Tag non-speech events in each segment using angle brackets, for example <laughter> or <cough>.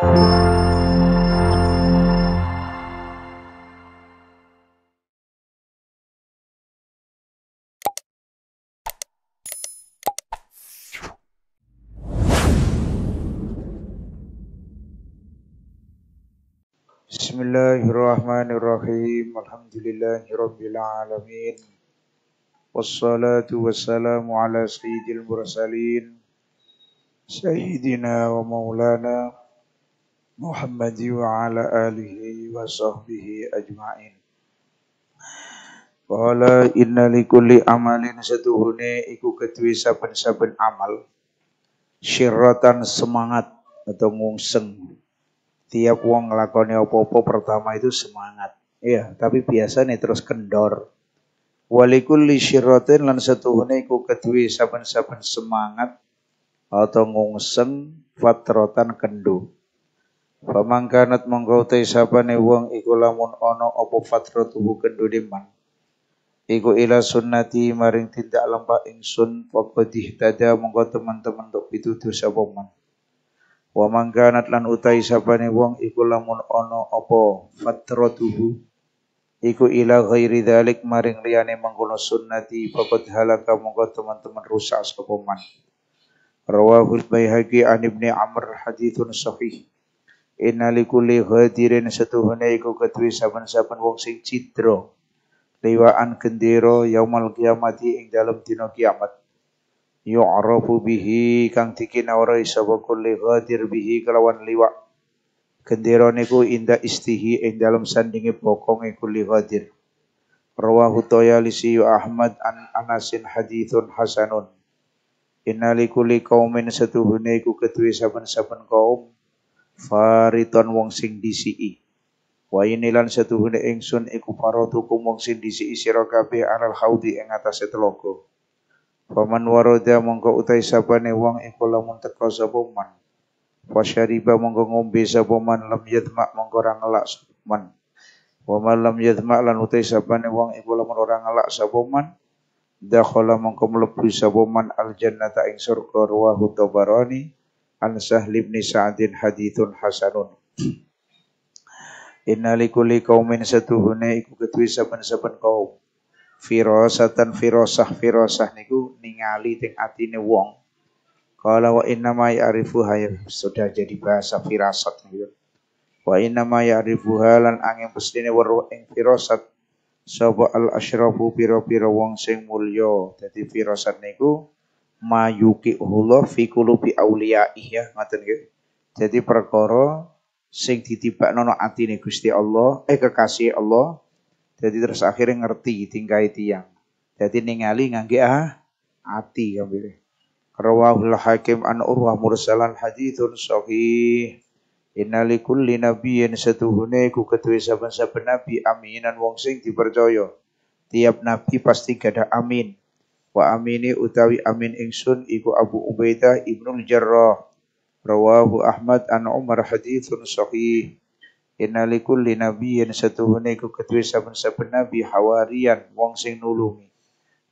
بسم الله الرحمن الرحيم الحمد لله رب العالمين والصلاة والسلام على سيد المرسلين سيدنا ومولانا محمد وعلى آله وصحبه أجمعين inna li kulli amalin setuhune iku kedue saben-saben amal syirratan semangat atau ngungseng tiap wong nglakoni apa-apa pertama itu semangat iya tapi biasa nih terus kendor li syirratin lan setuhune iku kedue saben-saben semangat atau ngungseng fatrotan kendur Pamangkanat mongko te ne wong iku lamun opo apa fatratuhu kendune man. Iku ila sunnati maring tindak lempak ingsun faqad tada mongko teman-teman tok pituduh sapa man. Wa lan utai ne wong iku lamun opo apa tubuh iku ila ghairi dalik maring liyane mangkono sunnati faqad halaka mongko teman-teman rusak sapa man rawahul baihaqi an ibni amr hadithun sahih Innalikuli hadirin setuhune iku kedue saben-saben wong sing cidra. Liwaan gendera yaumal kiamati ing dalem tino kiamat. Yu'rafu bihi kang dikinauri sapa kulli hadir bihi kelawan liwa. Gendera niku inda istihi ing dalem sandinge bokonge kulli hadir. Rawahu Toyalisi Ahmad an Anasin hadithun hasanun. Innalikuli kaumin setuhune iku kedue saben-saben kaum fariton wong sing disi'i wa inilan setuhune ingsun iku farotukum wong sing disi'i sira kabeh anal haudi ing atase telaga Paman waroda mongko utai sabane wong iku lamun teka sapa man. Fasyariba mongko ngombe sapa man lam yadma mongko ora ngelak sapa man. Wa lam yadma lan utai sabane wong iku lamun ora ngelak sapa man. Dakhala mongko mlebu sapa man al jannata ing surga ruwahu tabarani an Sahl ibn Sa'din hadithun hasanun Inna likulli qaumin satuhune iku ketuwi saben-saben kaum firasatan firasah firasah niku ningali teng atine wong kalau wa inna ma ya'rifu sudah jadi bahasa firasat niku wa inna ma ya'rifu halan angin pestine weruh ing firasat sapa al asyrafu pira-pira wong sing mulya dadi firasat niku Allah fi qulubi auliya'ih ya ngaten nggih. Jadi perkara sing nono nono atine Gusti Allah, eh kekasih Allah. Jadi terus akhirnya ngerti tingkai yang. Jadi ningali ngangge ah ati kabeh. Rawahul Hakim an Urwah mursalan hadithun sahih. Inna likulli nabiyyin satuhune ku kedue saben-saben nabi aminan wong sing dipercaya. Tiap nabi pasti gada amin wa amini utawi amin ingsun iku Abu Ubaidah Ibnu Jarrah rawahu Ahmad an Umar hadithun sahih innalikul li nabiyyin satuhune iku kedue saben-saben nabi hawarian wong sing nulungi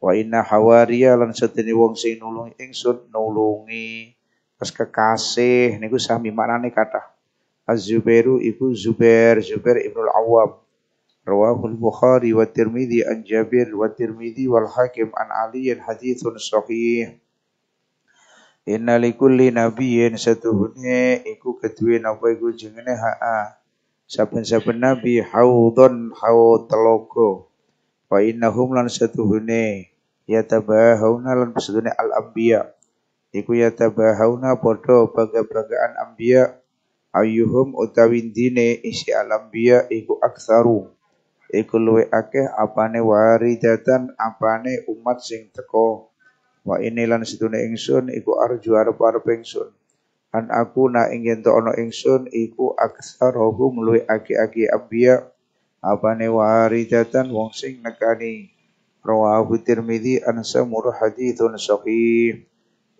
wa inna hawariya lan sedene wong sing nulungi ingsun nulungi Pas kekasih niku sami maknane kata Az-Zubairu ibu Zubair Zubair Ibnu Al-Awwam Rawahul Bukhari wa Tirmidzi an Jabir wa Tirmidzi wal Hakim an Ali hadithun sahih. Inna likulli nabiyyin satuhune iku kedue napa iku jenenge ha'a. Saben-saben nabi haudon haud telaga. Wa innahum lan satuhune yatabahauna lan sedune al anbiya. Iku yatabahauna padha baga-bagaan anbiya. Ayuhum utawi dine isi al anbiya iku aksaru iku luwe akeh apane waridatan apane umat sing teko wa inilan situne ingsun iku arju arep-arep ingsun an aku na ingin to ana ingsun iku aksarohum luwe aki-aki abya apane waridatan wong sing nekani rawahu tirmidzi an samur haditsun sahih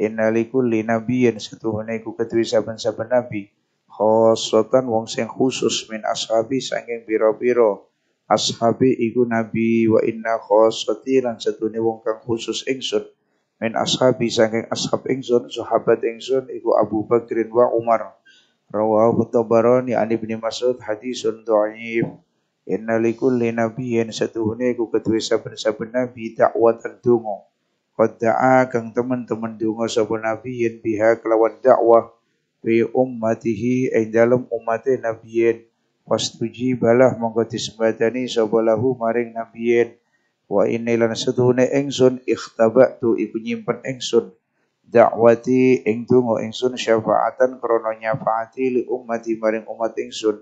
inna li nabiyyin satuhune iku kedue saben-saben nabi khosatan wong sing khusus min ashabi sanging biro-biro ashabi iku nabi wa inna khosati lan satune wong kang khusus ingsun min ashabi saking ashab ingsun sahabat ingsun iku Abu Bakrin wa Umar rawahu Tabarani an Ibnu Mas'ud hadisun dhaif inna likulli nabiyyin satuhune iku kedue saben-saben nabi dakwatan dungo qad a kang teman-teman dungo sapa nabiyin biha kelawan dakwah fi ummatihi ing dalem umate nabiyin wastuji balah monggo disembadani sapa lahu maring nabiyen wa inni lan setuhune ingsun ikhtabatu iku nyimpen ingsun dakwati ing donga ingsun syafaatan krana nyafaati li ummati maring umat ingsun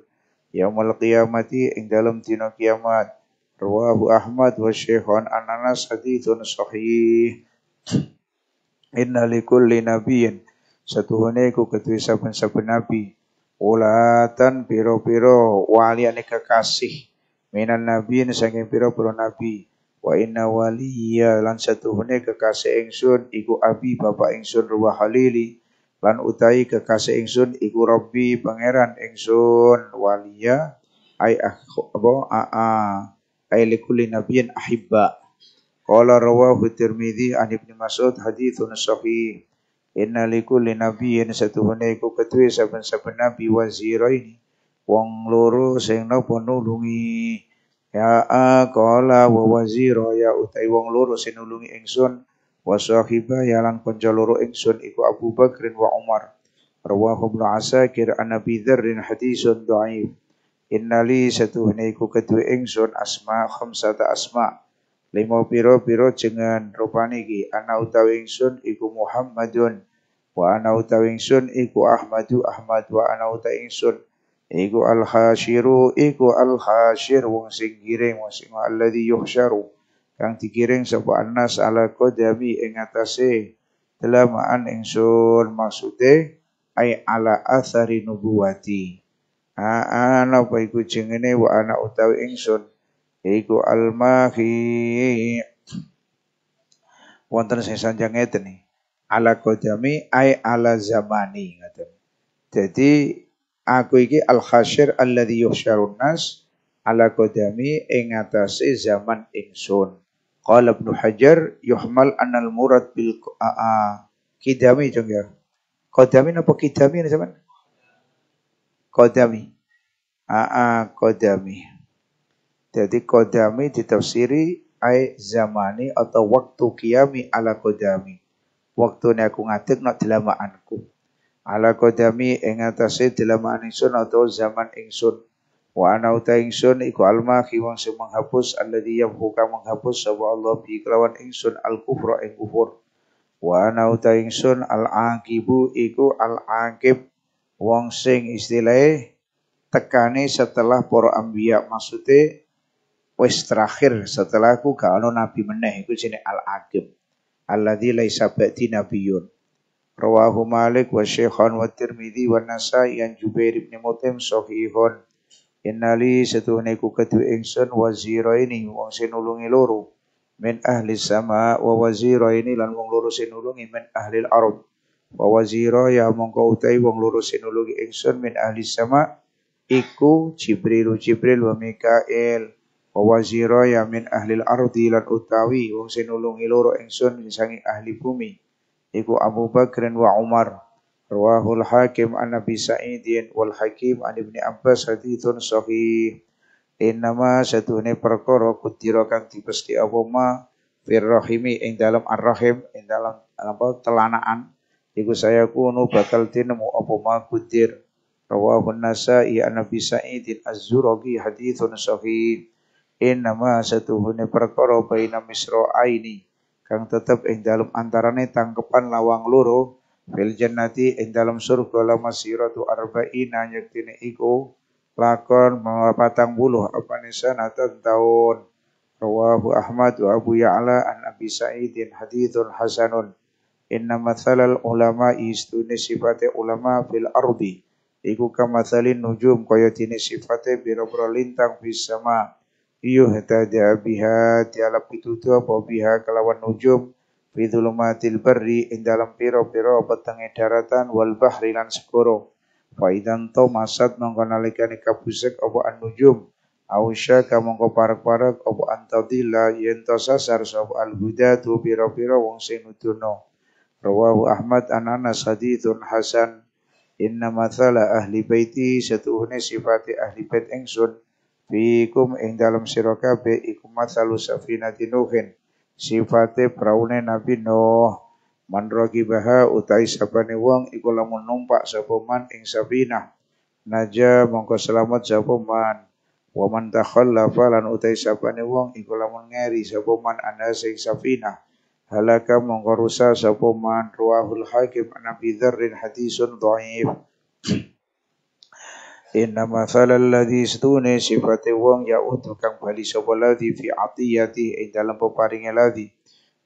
yaumul qiyamati ing dalem dina kiamat Rawahu Ahmad wa Syekhon Ananas hadithun sahih. Inna likulli nabiyin. Satu hune ku ketui saben-saben nabi ulatan piro-piro waliane kekasih minan nabiin saking piro-piro nabi wa inna waliya lan hune kekasih engsun iku abi bapak engsun ruwa halili lan utai kekasih engsun iku robbi pangeran engsun waliya ai apa aa ai likulli nabiin ahibba qala rawahu tirmidzi an ibni mas'ud haditsun sahih Inna likulli nabiyyin satuhune iku ketuwe saben-saben nabi wazira ini. Wong loro sing napa nulungi ya aqala wa wazira ya utai wong loro sing nulungi ingsun wa sahiba ya lan kanca loro ingsun iku Abu Bakrin wa Umar. Rawahu Ibnu Asakir an Abi Dzarrin hadisun dhaif. Innali satu iku ketuwe ingsun asma khamsata asma' limo piro-piro jengan rupane iki ana utawi ingsun iku Muhammadun wa ana utawi ingsun iku Ahmadu Ahmad wa ana utawi ingsun iku al hasyiru iku al hasyir wong sing giring wong sing alladzi yuhsyaru kang digiring sapa anas ala qadami ing atase delamaan ingsun maksude ay ala athari nubuwati ana apa iku jengene wa ana utawi ingsun iku al-mahi wonten sing sanjang ngeten ala kodami ay ala zamani ngaten jadi aku iki al-khasyir alladhi yuhsyarun nas ala kodami ing atase zaman ingsun qala ibnu hajar yuhmal anal murad bil aa kidami jeng ya kodami napa kidami zaman kodami aa kodami jadi kodami ditafsiri ai zamani atau waktu kiami ala kodami. Waktu aku ngatik nak delamaanku. Ala kodami ing atase delamaan ingsun atau zaman ingsun. Wa ana uta ingsun iku alma wong si menghapus alladhi yang buka menghapus sapa Allah bi kelawan ingsun al kufra ing kufur. Wa ana uta ingsun al aqibu iku al aqib wong sing istilahe tekane setelah para anbiya maksudnya wis terakhir setelah aku gak ono nabi meneh iku jenenge al aqim alladzi laisa ba'di nabiyun rawahu malik wa syekhan wa tirmidzi wa nasai an jubair bin mutim sahihun innali setuhne ku kedu ingsun ini wong nulungi loro min ahli sama wa ini lan wong loro nulungi min ahli al-ard wa wazira ya mongko utai wong loro nulungi ingsun min ahli sama iku Jibril Jibril wa Mikail wa wazira ya min ahlil ardi lan utawi wong sinulungi loro ingsun sangi ahli bumi iku Abu Bakrin wa Umar Rawahul Hakim an Nabi Sa'idin wal Hakim an Ibni Abbas hadithun sahih Innama satuhne perkara kudira kang dipesti apa ma firrahimi ing dalam arrahim ing dalam apa telanaan iku saya kuno bakal tinemu apa ma kudir Rawahun Nasa'i an Nabi Sa'idin az-Zuragi hadithun sahih Innama satuhune perkara baina misro aini kang tetep ing dalem ne tangkepan lawang loro fil jannati ing dalem surga la masiratu arba'ina yaktine iku lakon mawa patang buluh apane sanatan taun rawahu Ahmad wa Abu Ya'la an Abi Sa'idin hadithun hasanun inna mathalal ulama istune sifate ulama fil ardi iku kamathalin nujum kaya dene sifate biro-biro lintang fis sama' yuhtada biha tiala pitutu apa biha kelawan nujum fi dhulumatil barri ing dalam piro-piro petenge daratan wal bahri lan segara fa idan masad mongko nalikane kabusek apa an-nujum ausya kamangka parak parak apa antadilla yen to sasar sapa al tu pira-pira wong sing nuduno rawahu Ahmad anana Anas tun hasan inna mathala ahli baiti satuhune sifati ahli bait sun Fikum ing dalam siroka be iku masalu safina Nuhin. Sifate praune Nabi Nuh. Man ragibaha utai sapane wong iku lamun numpak sapa man ing safinah. Naja mongko selamat sapa man. takhallafa lan utai sapane wong iku lamun ngeri sapoman anda ana sing safinah. Halaka mongko rusak sapa ruahul hakim Nabi Dzarrin hadisun dhaif. Inna mathalal ladzi stune sifate wong ya utu kang bali sapa ladzi fi atiyati in dalam peparinge ladzi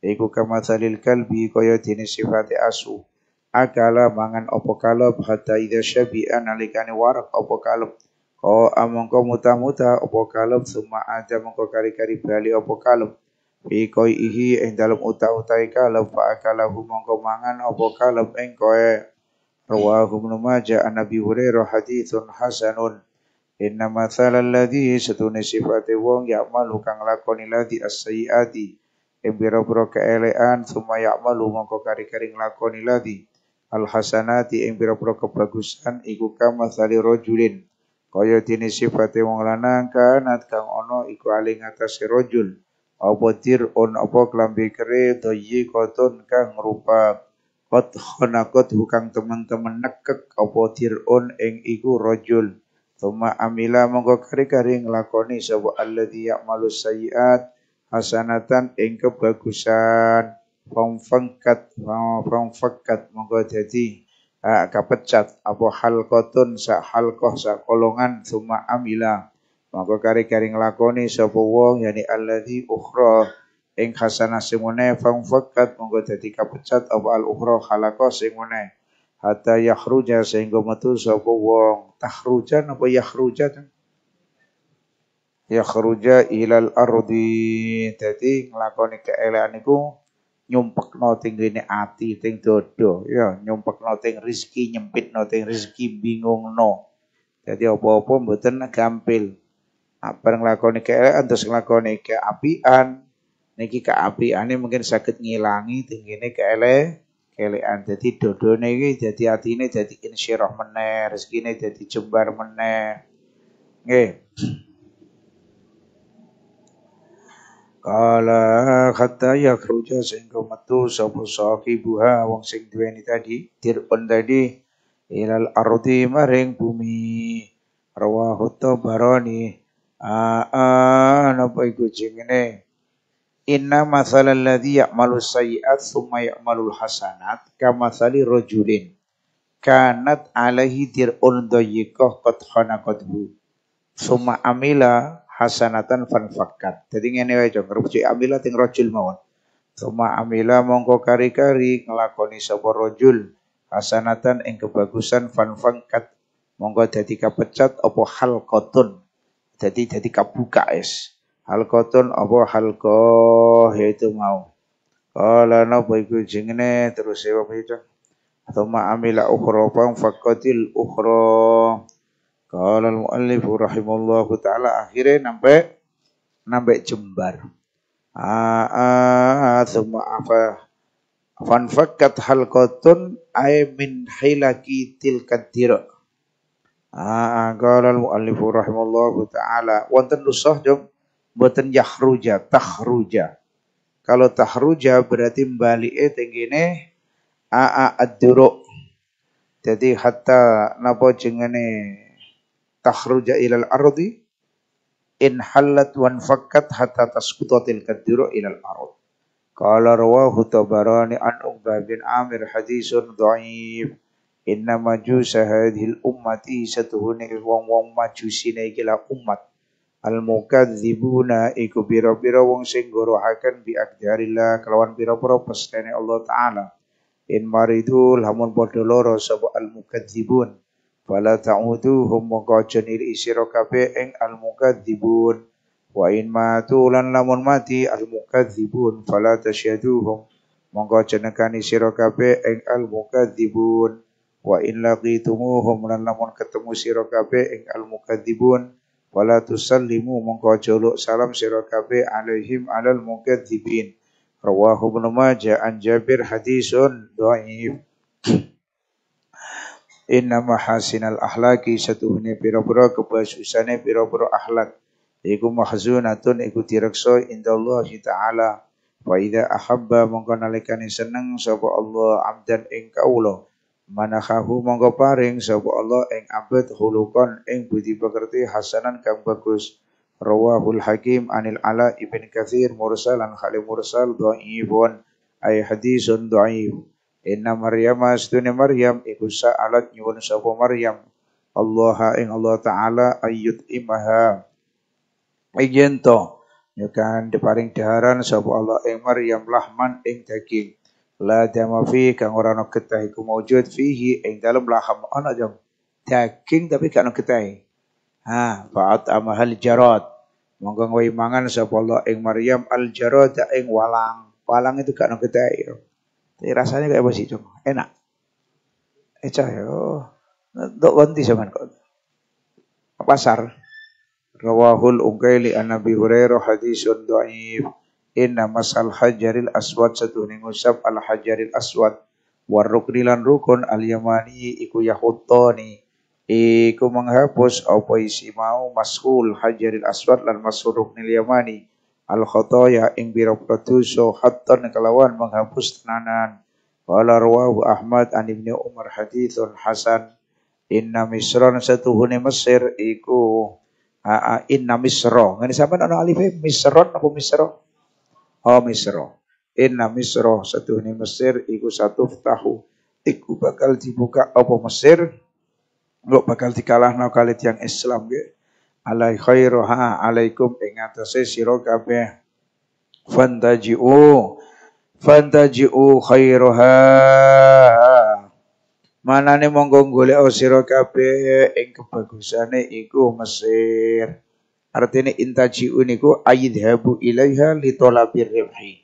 iku kamathalil kalbi kaya dene sifate asu akala mangan apa kalab hatta idza syabi'a nalikane warak apa kalab ko amangka muta-muta apa kalab summa ada kari-kari bali apa kalab fi koihi in dalam uta-utai kalab fa akalahu mangko mangan apa kalab ing رواه ابن ماجه عن ابي هريره حديث حسن Inna mathalal ladhi setune sifate wong ya'malu kang lakoni ladhi as-sayyiati ing pira-pira keelean summa ya'malu mongko kari-kari nglakoni ladhi al-hasanati ing pira-pira kebagusan iku kamathali rajulin kaya dene wong lanangka nat kang ono iku ali ngatasé rajul apa tirun apa klambi kere dayyiqatun kang rupa Qad khonakot hukang teman-teman nekek apa tirun ing iku rojul. Tuma amila mongko kari-kari nglakoni Allah alladzi malu sayiat hasanatan ing kebagusan. Fangfakat fangfakat mongko jadi uh, kapecat apa koton sa koh sa kolongan tuma amila mongko kari-kari ngelakoni sapa wong yani alladzi ukhroh ing hasanah sing fang fakat monggo dadi kapecat apa al ukhra khalaqa sing hatta yakhruja sehingga metu sapa wong takhruja apa yakhruja yakhruja ilal ardi dadi nglakoni keelekan niku nyumpekno ting rene ati ting dodo ya nyumpekno ting nyempit nyempitno ting rezeki no jadi apa-apa mboten gampil apa nglakoni keelekan terus nglakoni keapian niki ane mungkin sakit ngilangi tinggine keele kelean jadi dodone jadi hati ini jadi insyirah meneh ini jadi jembar meneh nge Kala ya kerja sehingga metu sahki buha wong sing ini tadi dirun tadi ilal aruti maring bumi rawa huto baroni, aa napa iku ini Inna mathalal ladzi ya'malu sayyi'at tsumma ya'malu hasanat kamathali rajulin kanat alaihi dir'un dayyiqah qad khanaqathu tsumma amila hasanatan fanfakat. Jadi ngene wae jong rujuk amila ting rajul mawon. Tsumma amila mongko kari-kari nglakoni sapa rajul hasanatan ing kebagusan fanfakat mongko dadi kapecat apa halqatun. jadi jadi kabuka es halqatun apa halko yaitu mau kala napa iku jenenge terus sewa ya, apa itu thumma amila ukhra fa faqatil ukhra kala al muallif rahimallahu taala akhire nampe nampe jembar a thumma afa fan fakat halqatun ay min hilaki til dirak Ah, kalau al muallif taala Wanten lusah jom Buatan yahruja, tahruja. Kalau tahruja berarti balik e tenggine aa aduro. Jadi hatta napa jengene tahruja ilal ardi in halat wan fakat hatta tasqutatil kadiru ilal ard. Qala rawahu tabarani an babin bin Amir hadisun dhaif. Inna majusa hadhil ummati satuhuni wong wong majusine kila umat al mukadzibuna iku biro-biro wong sing gorohaken bi akdarillah kelawan biro-biro pestene Allah taala in maridu lamun padha loro sapa al mukadzibun fala ta'uduhum mongko aja isiro kabeh ing al mukadzibun wa in matu lan lamun mati al mukadzibun fala tasyaduhum mongko aja nekani isiro kabeh ing al mukadzibun wa in laqitumuhum lan lamun ketemu sira kabeh ing al mukadzibun wala tusallimu mongko joluk salam sira kabeh alaihim alal mukadzibin rawahu ibnu majah an jabir hadisun dhaif Inna mahasinal ahlaki satuhne pira-pira kebasusane pira-pira akhlak iku mahzunatun iku direksa indallahi taala wa idza ahabba mongko nalikane seneng sapa Allah abdan ing kaula manakahu monggo paring sapa Allah ing abad hulukon ing budi pekerti hasanan kang bagus rawahul hakim anil ala ibn kathir mursalan khalim mursal dhaifun ay hadisun dhaif inna mas astune maryam iku sa'alat nyuwun sapa maryam Allah ing Allah taala ayyut imaha ayento nyukan diparing daharan sapa Allah ing maryam lahman ing daging la jama fi kang ora ono ketahi ku maujud fihi ing dalam laham ana jong daging tapi gak ono ketahi ha fa'at amahal jarad monggo ngoi mangan sapa Allah ing Maryam al jarad ing walang walang itu gak ono ketahi tapi rasanya kayak apa sih jong enak Eca yo dok wanti zaman kok pasar rawahul ukaili an Nabi Hurairah hadisun dhaif Inna masal hajaril aswad satu ngusap al hajaril aswad nilan rukun al yamani iku yahutoni iku menghapus apa isi mau mashul hajaril aswad lan mashul ruknil yamani al khotoya ing biro dosa hatta kelawan menghapus tenanan wala rawahu Ahmad an Ibnu Umar hadithun hasan inna satu huni Mesir iku a inna misro ngene sampean ana alif misron apa misro ha misra inna misro seduhne Mesir iku satu tahu iku bakal dibuka apa Mesir lo bakal dikalahno kali yang Islam ge. Alai khairuha alaikum ing atase sira kabeh. Fantaji'u fantaji'u khairuha. Manane monggo golek sira kabeh ing kebagusane iku Mesir. Artinya intaji'u niku habu ilaiha litolabir ribhi.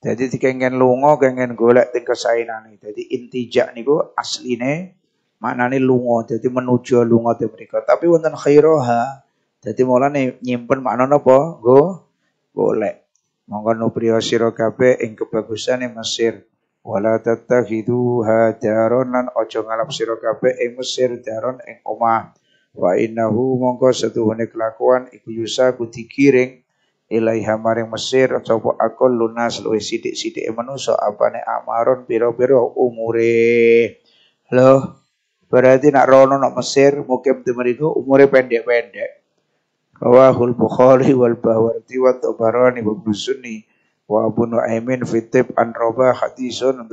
Jadi kengen lungo, kengen golek ting kesainane. Jadi intijak niku asline maknane lungo, jadi menuju lungo di mereka. Tapi wonten khairoha, jadi nih nyimpen makna apa? Go golek. Monggo nupriya sira kabeh ing kebagusane Mesir. Wala hidu hadaron lan aja ngalap sira kabeh ing Mesir daron ing omah wa innahu mongko setuhune kelakuan iku yusa buti kiring ilaiha maring Mesir sapa akol lunas luwih sithik-sithik manusa apane amaron pira-pira umure loh berarti nak rono nak Mesir mukim temeriku umure pendek-pendek Rawahul Bukhari wal Bawardi wa Tabarani wa Sunni wa Abu Nuaimin fitib an Rabah hadisun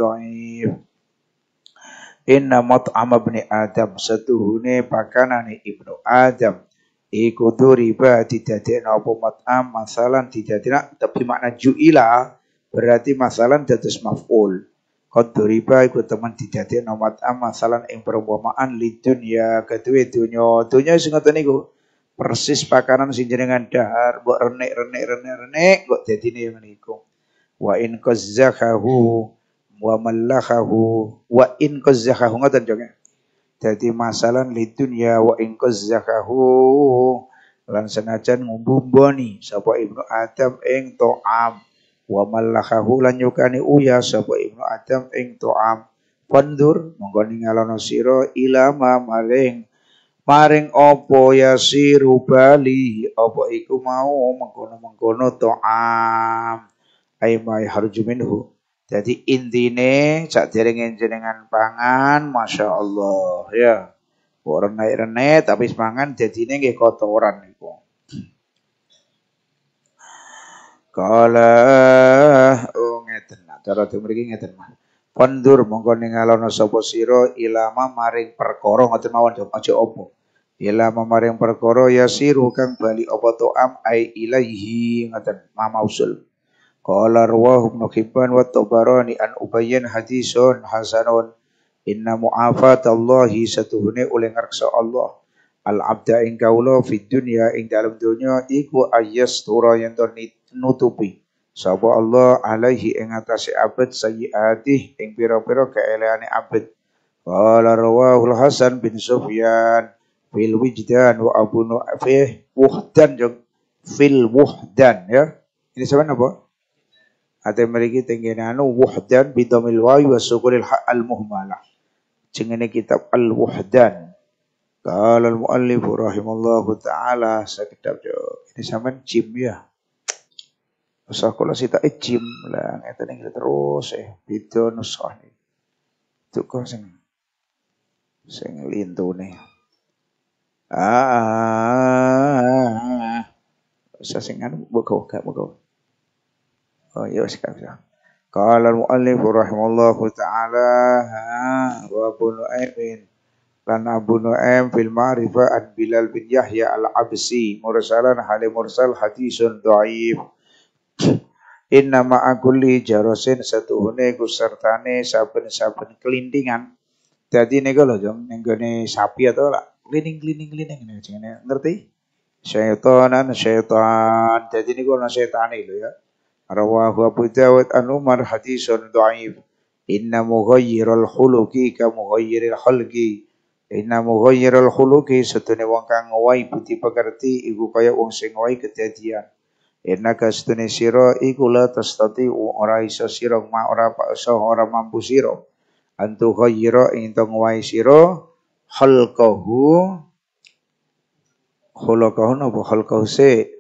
Inna mat'am ibni Adam setuhune pakanane Ibnu Adam iku duriba didadekno apa mat'am masalan didadekno tapi makna ju'ila berarti masalan dados maf'ul. Qad duriba iku temen didadekno mat'am masalan ing perumpamaan li dunya kedue dunya. Dunya sing ngoten niku persis pakanan sing jenengan dahar mbok renek renek renek renek kok dadine meniku. Wa in qazzakahu wa mallahahu wa in qazzahu ngoten jonge ya? dadi masalan lidunya wa in qazzahu lan senajan ngumbumboni sapa ibnu adam ing to'am wa mallahahu lan nyukani uya sapa ibnu adam ing to'am pandur monggo ningalono sira ilama maling maring opo yasiru bali opo iku mau mengkono-mengkono to'am ai mai harju minhu jadi intine cak jaring jenengan pangan, masya Allah ya. orang naik renet tapi semangan jadinya kayak kotoran niku. Kala oh ngeten cara cara mereka ngeten mah. Pandur mongko ninggalan sopo siro ilama maring perkoro ngeten mawon aja opo. Ilama maring ya siru kang bali opo to'am ai ilaihi ngeten mama usul. Qala rawahu Ibnu Hibban wa Tabarani an Ubayyin hadisun hasanun inna mu'afatallahi satuhune oleh ngreksa Allah al abda ing kaula fid dunya ing dalam dunya iku ayas tura yen nutupi sapa Allah alaihi ing atase abad sayyiati ing pira-pira kaeleane abad qala rawahu Hasan bin Sufyan fil wijdan wa Abu Nu'fih wuhdan fil wuhdan ya ini sebenarnya apa ate mereka tengene anu wuhdan bidhamil wawi wa al muhmalah cengene kitab al wuhdan kalau al muallif rahimallahu taala sekitab ini saman jim ya usah kula sita eh, jim lah ngeten iki terus eh beda nuskhah iki tukang sing sing lintune ah, ah, ah, ah, usah sing anu Oh, iya wis kabeh kalau al-muallif rahimallahu taala wa bunu amin lan Abu Nu'aim fil ma'rifa an Bilal bin Yahya al-Absi mursalan halim mursal hadisun dhaif Inna ma'akulli jarosin satu hune kusertane saben-saben kelindingan Jadi nego kalau jong nenggone sapi atau lah kelinding kelinding kelinding ini ngerti? Syaitanan syaitan. Jadi ini kalau syaitan itu ya. Rawahu Abu Dawud an Umar hadisun dhaif. Inna mughayyiral khuluqi ka mughayyiril khalqi. Inna mughayyiral khuluqi setune wong kang ngawai budi pekerti iku kaya wong sing wahi kedadian. Inna ka setune sira iku la tastati ora iso sira ma ora iso ora mampu sira. Antu ghayyira ing tong wahi sira khalqahu khulqahu napa khalqahu se.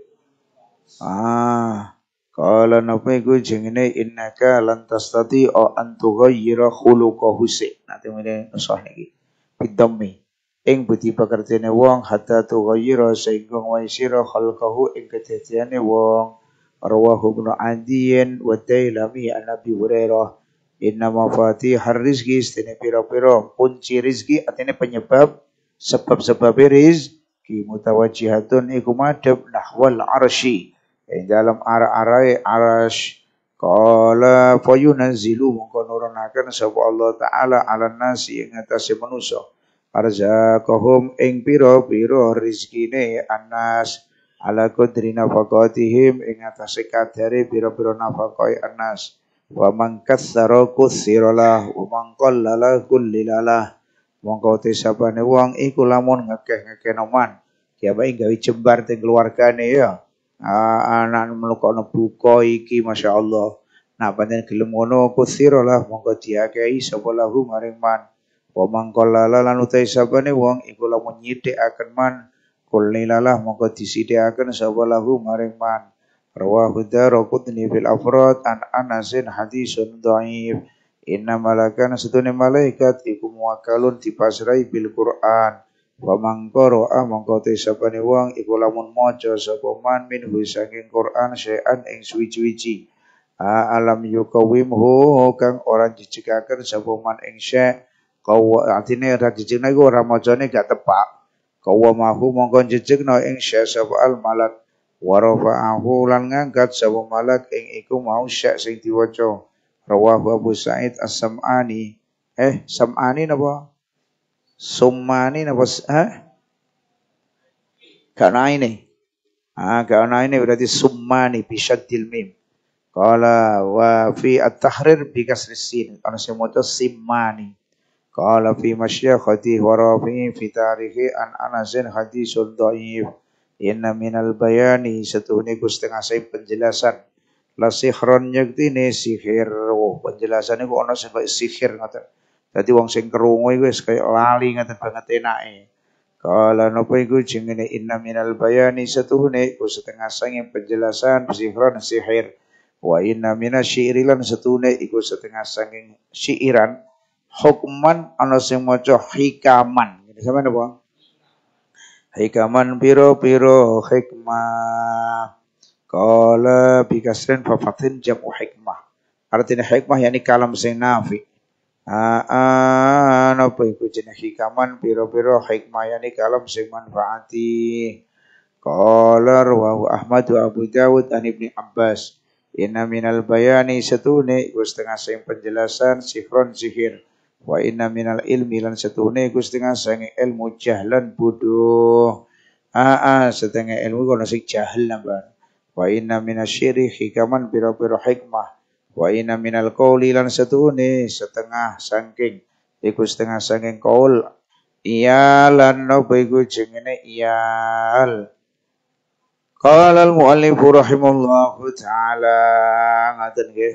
Ah Kala napa iku jengene innaka lan tastati o antu ghayyira khuluqa husain. Nate mene usah iki. Bidammi. Ing budi pekerjane wong hatta tu ghayyira sehingga wayyira khalqahu ing kedadeane wong. Arwah ibn andiyen wa Dailami an-Nabi Hurairah. Inna mafatih rizki istine pira-pira kunci rizki atine penyebab sebab-sebab rizki mutawajihatun iku nahwal arsy. Eh, dalam arah arai arash Qala fayunazzilu mongko nurunaken sapa Allah taala ala nasi ing atase manusa arzaqahum ing pira-pira rezekine anas ala kudri nafaqatihim ing atase kadare pira-pira nafakoi anas wa man katsara kutsiralah wa man qallala kullilalah mongko te sabane wong iku lamun ngekeh-ngekeh noman kiamat gawe jembar teng keluargane ya Ah, anak mlekokno buka iki Allah nah pancen gelem ngono kusir lah mongko diakei sapa lahu maring man wa mangkolala lan utai sabane wong iku lamun akan man kulilalah mongko disidhikaken sapa lahu maring man rawahu darqutni fil afrad an anasin hadisun dhaif inna malakan setune malaikat iku muwakalun dipasrai bil Quran wa mangko roa mangko te sapane wong iku lamun maca sapa man min saking Quran syai'an ing suwi-suwi a alam yukawimhu kang orang dicegaken sapa man ing syai' kawa atine ora dicegna iku ora gak tepak kawa mahu mongko jejegna ing syai' sapa al malak wa rafa'ahu lan ngangkat sapa malak ing iku mau syai' sing diwaca rawahu abu sa'id as-sam'ani eh sam'ani napa summani napa Ha? Karena ini. Ah, karena ini berarti sumani nih mim. Qala wa fi at-tahrir bi kasri sin. Ana itu simmani. Qala fi masyakhati wa rafi fi tarihi an anazin hadisul dhaif. Inna minal bayani setuhni setengah saya penjelasan. La sihron yaktini sihir. Oh, penjelasannya kok ana sebab sihir ngatain. Jadi wong sing kerungu iku wis kaya lali ngeten banget enake. Kala napa iku jenenge inna minal bayani satuhune iku setengah sange penjelasan sihran sihir. Wa inna minasyi'ri lan satuhune iku setengah sange syiiran hukman ana sing maca hikaman. Ngene sampeyan napa? Hikaman piro-piro hikmah. Kala bikasren fa fatin jam'u hikmah. Artinya hikmah yakni kalam sing nafi'. Aa, apa iku jeneng hikaman piro-piro hikmah yani kalam sing manfaati. Kolor rawahu Ahmad Abu Dawud an Ibnu Abbas. Inna minal bayani setune iku setengah sing penjelasan sihron sihir. Wa inna minal ilmi lan setune iku setengah sing ilmu jahlan bodoh. Aa setengah ilmu kono sing jahil nambah. Wa inna minasyirik hikaman piro-piro hikmah Wa inna minal qawli lan satune setengah sangking iku setengah sangking qaul iyalan nopo iku jenenge iyal. Qala al muallifu rahimallahu taala ngaten ke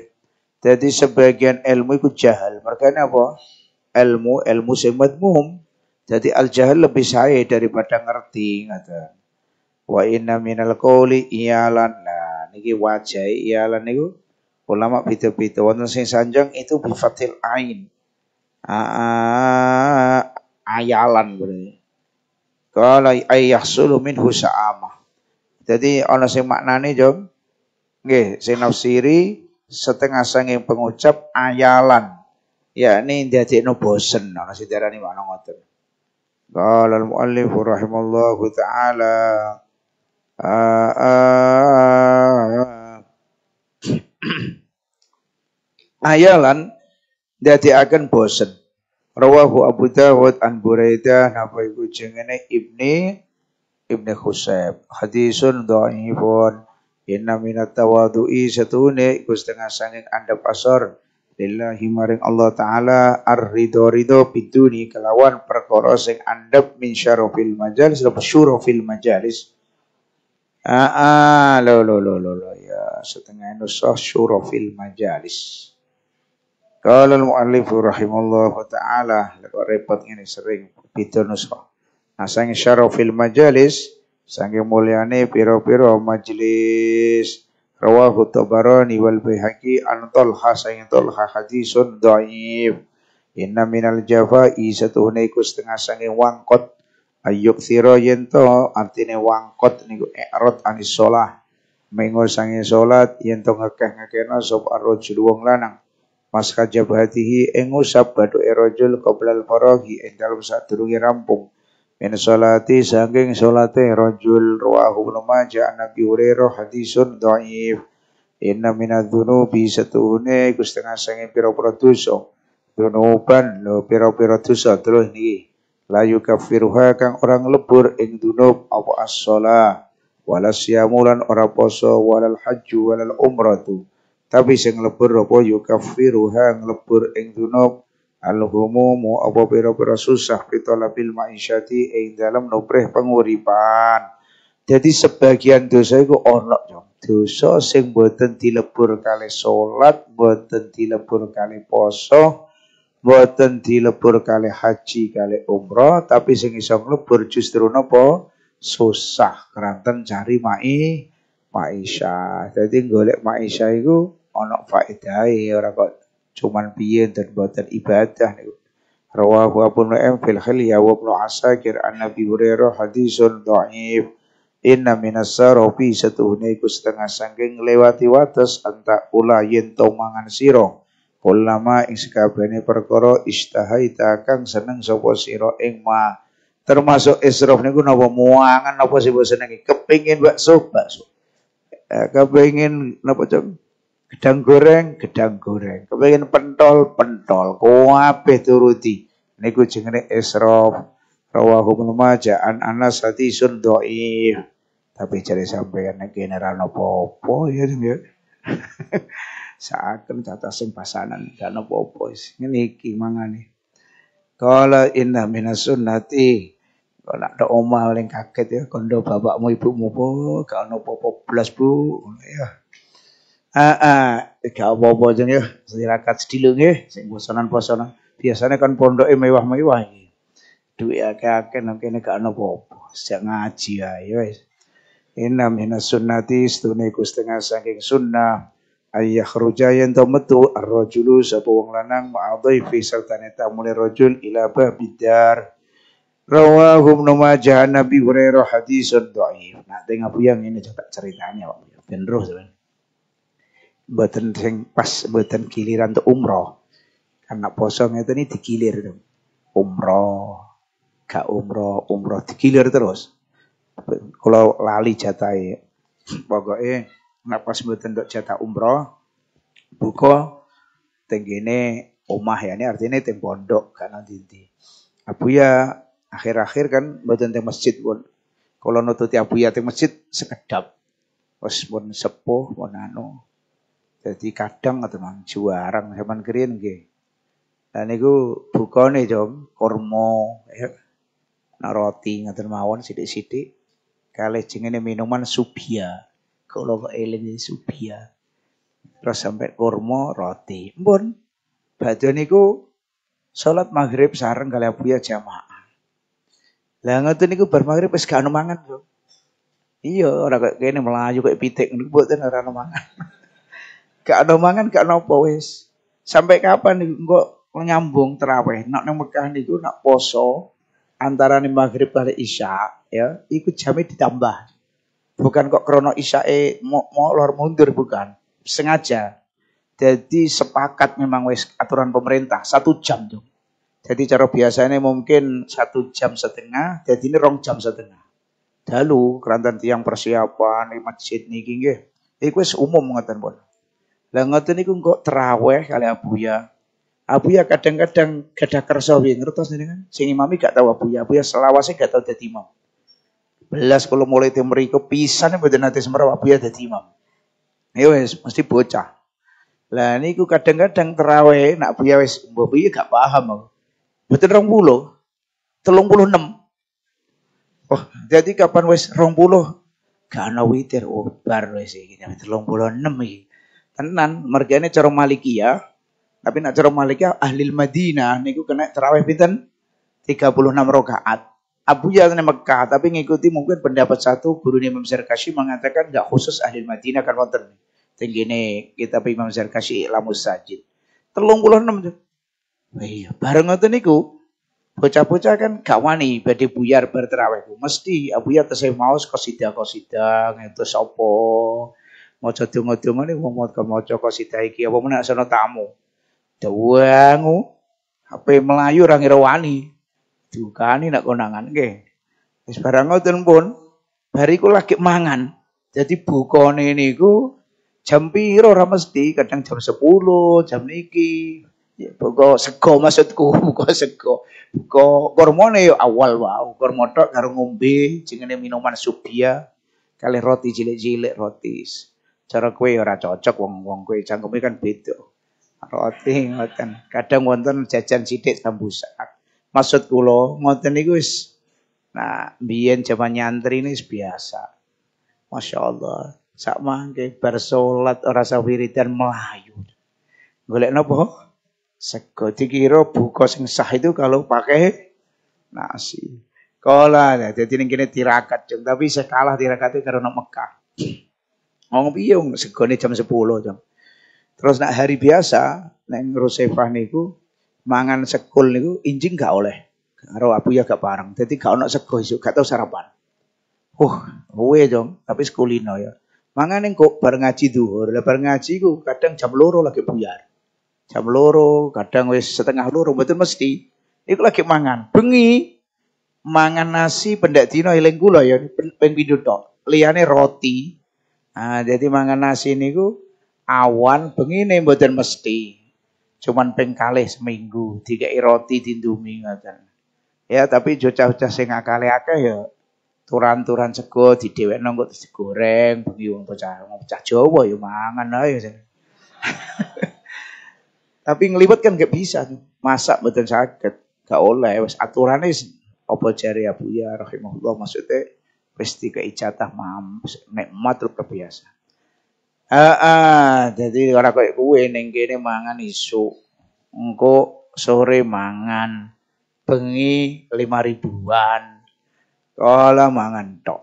Jadi sebagian ilmu itu jahal. Mereka apa? Ilmu, ilmu sing madmum. Jadi al-jahal lebih saya daripada ngerti. Ngaten. Wa inna minal qawli iyalan. Nah, niki wajah iyalan itu ulama beda-beda wonten sing sanjang itu bi fathil ain ayalan berarti kalau ayyahsulu minhu sa'amah jadi ana sing maknane jom nggih sing nafsiri setengah sange pengucap ayalan yakni ndadekno bosen ana sing diarani makna ngoten kala al muallif rahimallahu taala Ayalan dadi akan bosen. Rawahu Abu Dawud an Buraidah napa iku jengene Ibni Ibni Khusaib. Hadisun dhaifun. Inna min tawadu'i satune iku setengah sanging andap asor. Lillahi maring Allah Ta'ala ar rido ridho biduni kelawan perkara sing andap min syarofil majalis. Syarofil majalis. Ah, ah, lo, lo, lo, lo, lo setengah nusah syurofil majalis. Kalau al-mu'allif rahimahullah ta'ala, lewat repot ini sering pitu nusah. Nah, sang syurofil majalis, sang mulyane piro-piro majlis. Rawahu tabarani wal bihaqi an tolha sang tolha hadisun da'if. Inna minal jafai satu hunaiku setengah sange wangkot. ayuk siro yento artine wangkot niku erot anis sholah mengo sange salat yen to ngekeh-ngekehna sapa rajul wong lanang mas kajab hatihi ing usap bathuke rajul qoblal farahi ing dalem sadurunge rampung min salati saking salate rajul ruwahu Ibnu Majah Nabi Hurairah hadisun dhaif inna minadzunubi satuhune iku setengah sange pira-pira dosa dunuban lo pira-pira dosa terus niki layu kafiruha kang orang lebur ing dunub apa as-shalah wala syamulan ora poso walal haju walal tu tapi sing lebur apa yukaffiruha nglebur ing dunub al-humumu apa pira-pira susah bil ma'isyati ing dalam nopreh penguripan. Jadi sebagian dosa iku ono jom. Dosa sing boten dilebur kali salat, boten dilebur kali poso, boten dilebur kali haji, kali umrah, tapi sing iso nglebur justru napa? susah keranten cari mai maisha. Jadi golek maisha itu onok faedahe ora kok cuman piye dan buatan ibadah nih Rawahu Abu Nu'aim fil Khilya wa Ibnu Asakir an Nabi Hurairah hadisun dhaif. Inna minasa robi satu iku setengah sangking lewati wates antak ula yen to mangan sira. Kulama ing sekabene perkara istahaita kang seneng sapa sira ing ma termasuk israf niku napa muangan napa sih mbok senengi kepingin bakso bakso eh, kepingin napa cok gedang goreng gedang goreng kepingin pentol pentol kabeh turuti niku jenenge israf rawahu bin Majah an Anas hadisun dhaif tapi cari sampean nek general napa apa ya ya saat tata sing pasanan dan apa-apa sing niki mangane Kala inna minas sunnati. Kok nak ada omah paling kaget ya kondo bapakmu ibumu po gak no apa-apa blas Bu. Ya. Ah, ah gak apa-apa jeng ya. Sirakat sedilung ya sing bosonan-bosonan. Biasanya kan pondoke mewah-mewah ya. Duit akeh-akeh nanti kene gak ada apa-apa. Sejak ngaji ya. Inna minas sunnati Setunai setengah saking sunnah Ayah yakhruja yang tahu metu arrojulu rajulu sapa wong lanang fi serta neta mulai rojul ila bidar rawahu ibnu majah nabi hurairah hadisun dhaif nak tengah buyang ini cetak ceritanya Pak ben roh sampean mboten sing pas mboten giliran tuh umroh karena poso ngeten ini digilir tuh umroh gak umroh umroh digilir terus kalau lali jatai pokoknya pas sebut tendok jatah umroh buka tenggene omah ya ini artinya teng pondok karena dinti abu ya akhir-akhir kan mboten teng masjid pun kalau nututi abu ya teng masjid sekedap wis pun sepuh pun anu jadi kadang atau mang juarang zaman keren Dan Nah buko bukane jom kormo ya. Nah, roti mawon sidik sidik kalau jengene minuman subia. Kalau kok eling subiya. Terus sampai kurma roti. pun, badhe niku salat maghrib sarang kali ya jamaah. Lah ngoten niku bar maghrib wis gak mangan tuh Iya, orang kayak gini melaju kayak pitik niku mboten ora mangan. <laughs> gak ono mangan gak napa wis. Sampai kapan niku engko nyambung terawih. Nak nang Mekah niku nak poso antara nih maghrib kali isya ya, ikut jame ditambah. Bukan kok krono isae molor mundur bukan. Sengaja. Jadi sepakat memang wis aturan pemerintah satu jam tuh. Jadi cara biasanya mungkin satu jam setengah, jadi ini rong jam setengah. Dalu kerantan tiang persiapan di masjid nih gini Iku umum mengatakan pun. Lah nih itu kok teraweh kali abuya. Abuya kadang-kadang gadah kersa wingi ini kan. Sini imami gak tahu abuya, abuya selawasnya gak tahu jadi imam belas kalau mulai itu pisan mboten nanti semrawak biar jadi imam. Ya wes mesti bocah. Lah ini niku kadang-kadang teraweh nak biar wes buat biar gak paham aku. telung buloh enam Oh, jadi kapan wes 20 gak ana witir oh bar telung buloh enam ini Tenan mergane cara Maliki ya. Tapi nak cara Maliki ahli Madinah niku kena terawih pinten? 36 rokaat Abu Jahal Mekah, tapi ngikuti mungkin pendapat satu guru Imam Zarkashi mengatakan nggak khusus ahli Madinah kan wonten tenggine kita Imam Zarkashi Lamus Sajid. Telung puluh enam tuh. Iya, bareng ngoten niku bocah-bocah kan kawan wani badhe buyar bar Mesti Abu Jahal tesih maos kosida-kosida ngentu sapa. Maca donga-dongane wong maca maca kosida iki apa menak sono tamu. Dewangu HP Melayu orang ngira wani diukani nak konangan ke, Wis barang ngoten pun bariku lagi mangan. Jadi nih niku jam piro ora mesti, kadang jam sepuluh jam niki. Ya, buka sego maksudku, <laughs> buka sego. Buka kormone yo awal wau, kormo tok karo ngombe jenenge minuman subia kali roti cilik-cilik rotis. Cara kue ora cocok wong-wong kue cangkeme kan beda. Roti ngoten. Kadang wonten jajan sithik sambusak. Maksud kula ngoten niku wis nah biyen jaman nyantri ini biasa. Masya Allah. Sak mangke bar salat ora wiridan melayu. Golek napa? Sego dikira buka sing sah itu kalau pakai nasi. Kala ya, nah, jadi ini kini tirakat jeng, tapi saya kalah tirakatnya karena Mekah. Ngomong piye segone jam 10 jam. Terus nak hari biasa neng Rusefah niku mangan sekul niku injing gak oleh. Karo aku ya gak bareng. Jadi gak ono sego isuk, gak tau sarapan. Uh, uwe dong, ya, tapi sekulino ya. Mangan yang kok bareng ngaji duhur, Bareng ngaji ku kadang jam loro lagi buyar. Jam loro, kadang wis setengah loro, betul mesti. Iku lagi mangan. Bengi, mangan nasi pendek dino eling kula ya, ping pindho tok. Liyane roti. Ah, jadi mangan nasi niku awan bengi ne betul mesti cuman ping kalih seminggu dikei roti dindumi ngoten. Ya tapi jocah-jocah sing akale akeh ya turan-turan sego didhewekno nonggok terus digoreng bengi pecah bocah bocah Jawa ya mangan ayo, <laughs> tapi ngelibet kan gak bisa. Masak mboten sakit, gak oleh wis aturane apa jari Abu ya rahimahullah maksudnya pasti keijatah, jatah mam nikmat Ah, ah, jadi orang koyo kowe ning kene mangan isu, Engko sore mangan bengi lima ribuan. Kala mangan tok.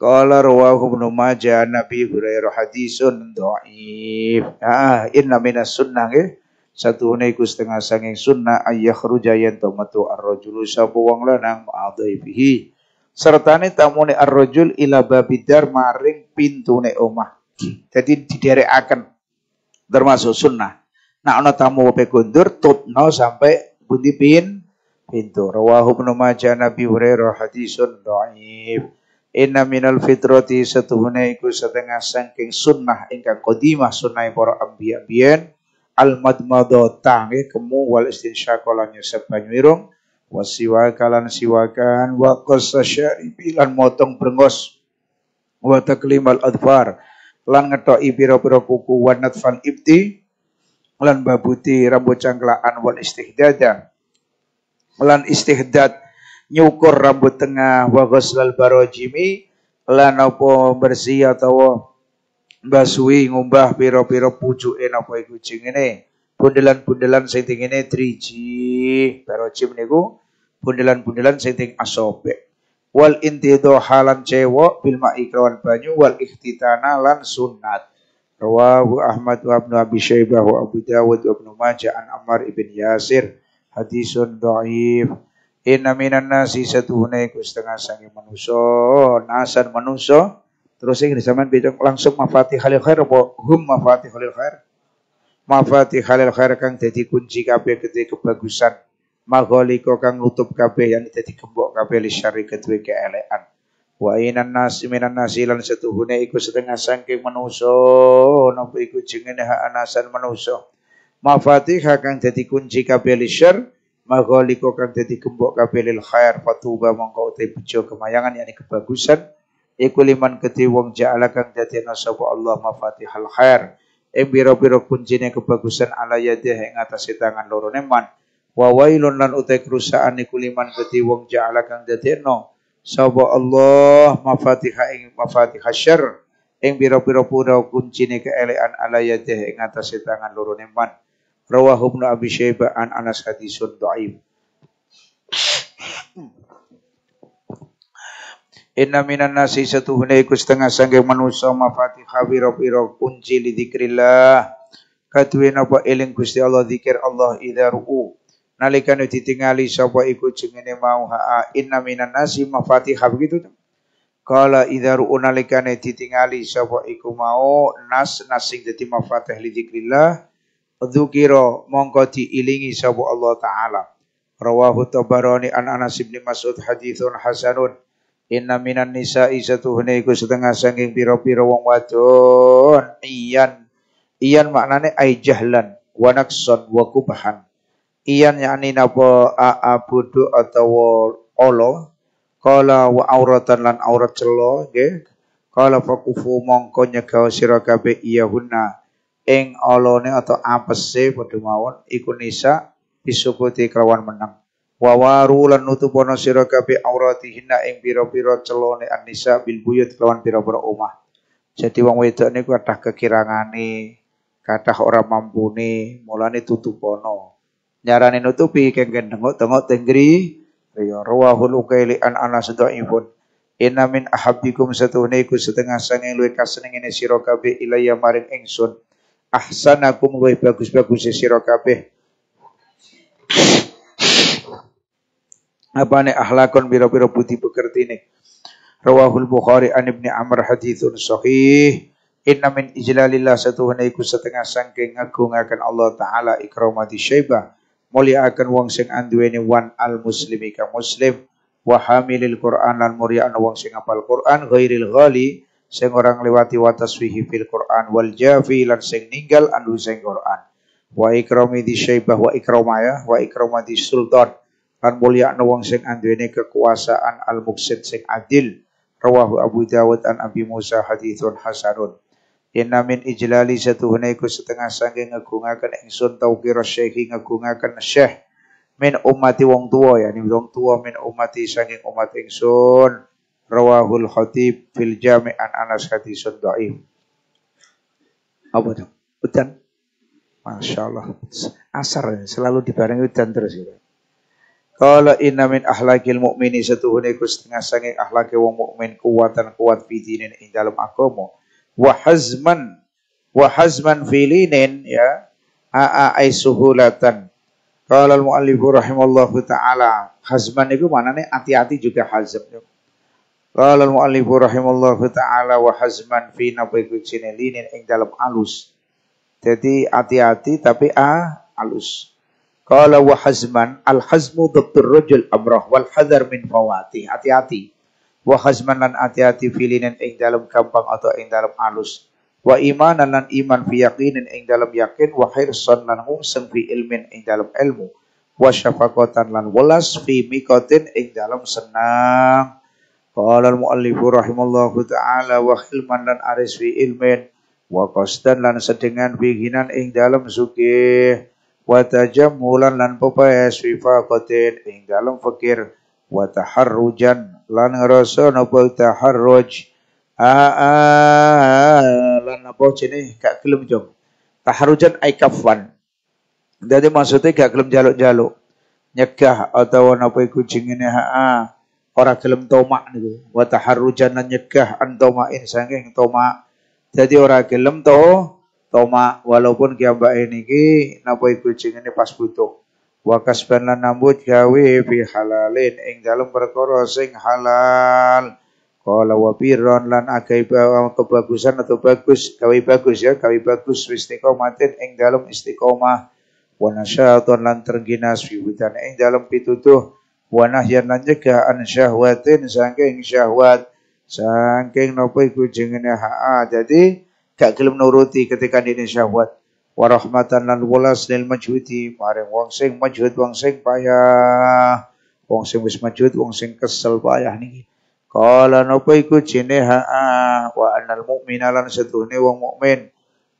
Kala rawahu Ibnu Majah Nabi Hurairah hadisun dhaif. Ah, inna minas sunnah nggih. Satu neku setengah sanging sunnah ayah rujayan tomatu ar-rajulu sapa wong lanang adhaibihi. Sertane tamune ar-rajul ila babidar maring pintune omah. Jadi diderekaken termasuk sunnah. Nah, ana tamu wape kundur tutno sampai bundi pin pintu. Rawahu Ibnu Majah Nabi Hurairah hadisun dhaif. Inna minal fitrati satu iku setengah sangking sunnah ingkang kodimah sunnah para ambiya biyen al madmadata nggih kemu wal istinsyaqa lan nyesep banyu irung wasiwakalan siwakan wa qasasyari bilan motong brengos wa taklimal adfar lan ngetoki pira-pira kuku wanat fal ibti lan babuti rambut cangklaan wan istihdada lan istihdad nyukur rambut tengah wa ghuslal barajimi lan apa bersih atau basui ngumbah pira-pira pucuke napa iku ini bundelan-bundelan sing tingene driji barajim niku bundelan-bundelan sing ting asope wal intido halan cewok bil ma'i kelawan banyu wal ikhtitana lan sunat rawahu Ahmad wa Ibnu Abi Syaibah wa Abu Dawud wa Ibnu Majah an Ammar ibn Yasir hadisun dhaif inna minan nasi satuhune iku setengah sange manusa nasan manusa terus ing zaman bijak langsung halil khair apa hum halil khair halil khair kang dadi kunci kabeh gede kebagusan maghaliko kang nutup kabeh yang dadi gembok kabeh li syarri kedue keelekan wa inan nasi minan nasi lan setuhune iku setengah saking manusa napa iku hak anasan manusa mafatiha kang dadi kunci kabeh li syarr maghaliko kang dadi gembok kabeh lil khair fatuba mongko te bejo kemayangan yakni kebagusan iku liman kedhi wong ja'ala kang dadi nasaba Allah mafatihal khair ing biro-biro kuncine kebagusan ala yadih ing atase tangan loro neman wa wailun lan utai kerusakan iku liman geti wong ja'ala kang dadekno sapa Allah mafatiha ing mafatiha syarr ing pira-pira pura kuncine keelekan ala yadih ing atas tangan loro man rawahu ibnu abi syaibah an anas hadisun dhaif Inna minan nasi satu hunai ku setengah sangge manusia mafatiha pira-pira kunci li dzikrillah napa eling Gusti Allah zikir Allah idza ru'u nalikane tinggali sapa iku jengene mau ha inna minan nasi mafatihah begitu Kala idharu unalikane tinggali sapa iku mau nas nasing dadi mafatih li dzikrillah dzukira mongko diilingi sapa Allah taala. Rawahu Tabarani an Anas bin Mas'ud hadithun hasanun. Inna minan nisa isatuhne iku setengah sanging pira-pira wong wadon iyan. Iyan maknane ai jahlan wa iyan yakni napa aabudu atawa Allah kala wa auratan lan aurat celo nggih kala fakufu mongko nyega sira kabeh iyahuna ing alone atau apese padha mawon iku nisa bisukuti kelawan menang wa waru lan nutupono sira kabeh auratihinna ing pira-pira celone anisa bil buyut kelawan pira-pira omah jadi wong wedok niku kathah kekirangane kathah ora mampune mulane tutupono nyarani nutupi kengken tengok-tengok tenggeri ya rawahul ukaili an anas dhaifun inna min ahabbikum satuhne iku setengah sange luwe kaseneng ini sira kabeh ilayya maring ingsun ahsanakum luwe bagus-bagus sira kabeh apa ne ahlakon biro-biro putih pekerti ini rawahul bukhari an ibni amr hadithun sahih Inna min ijlalillah satu iku setengah sange ngagungaken Allah Ta'ala ikramati syaibah mulyaaken wong sing anduweni wan al muslimi kang muslim wa hamilil Qur'an lan mulyaaken wong sing apal Qur'an ghairil ghali sing ora ngliwati watas taswihi fil Qur'an wal jafi lan sing ninggal andu sing Qur'an wa ikrami di syaibah wa ikrama ya wa ikrama di sultan lan mulyaaken wong sing anduweni kekuasaan al muksid sing adil rawahu Abu Dawud an Abi Musa hadithun hasanun Inna min ijlali satuhunai ku setengah sangking ngagungakan ingsun tawqira syekhi ngagungakan syekh min umati wong tua ya ni wong tua min umati sangking umat ingsun rawahul khatib fil jami'an anas hadisun dhaif apa itu? hutan Masya Allah. Asar ya. selalu dibarengi hutan terus. ya kalau inna min ahlakil mu'mini satu iku setengah sanging ahlaki wong mukmin kuatan kuat bidinin ing dalam agama wahazman wahazman filinin ya aa ai Kalau Qala al-muallif taala hazman itu mana nih? hati-hati juga hazm. Kalau al-muallif rahimallahu taala wahazman hazman fi nafi kucine linin ing dalam alus. Jadi hati-hati tapi a alus. Kalau wahazman alhazmu al-hazmu dhattur rajul amrah wal hadar min fawati Hati-hati wa hazman lan ati-ati filinen ing dalam gampang atau ing dalam alus wa imanan lan iman fi yaqinin ing dalam yakin wa hirsan lan hungseng fi ilmin ing dalam ilmu wa syafaqatan lan welas fi mikotin ing dalam senang qala al muallifu rahimallahu taala wa hilman lan aris fi ilmin wa qasdan lan sedengan fi hinan ing dalam suki wa tajammulan lan pepaes fi faqatin ing dalam fikir wa taharrujan lan ngerasa napa taharruj ah, lan apa jenenge gak gelem jom taharrujan ai kafan dadi maksudnya gak gelem jaluk-jaluk nyegah atau napa iku ah, aa ora gelem tomak niku wa taharrujan lan nyegah antoma'in saking tomak dadi ora gelem to tomak walaupun kiambake niki napa iku jengene pas butuh wa kasbana nambut gawe fi halalin ing dalem perkara sing halal Kala wa birron lan agai kebagusan atau bagus, kawi bagus ya, kawi bagus istiqomatin ing dalem istiqomah. Wa nasyatun lan terginas fi witan ing dalem pitutuh. Wa nahyan lan jaga an syahwatin saking syahwat. Saking nopo iku jengene ha'a. Jadi gak gelem nuruti ketika dene syahwat warahmatan lan welas lil majhudi maring wong sing majhud wong sing payah wong sing wis majhud wong sing kesel payah niki kala napa iku jene ha wa anal mu'mina lan sedune wong mukmin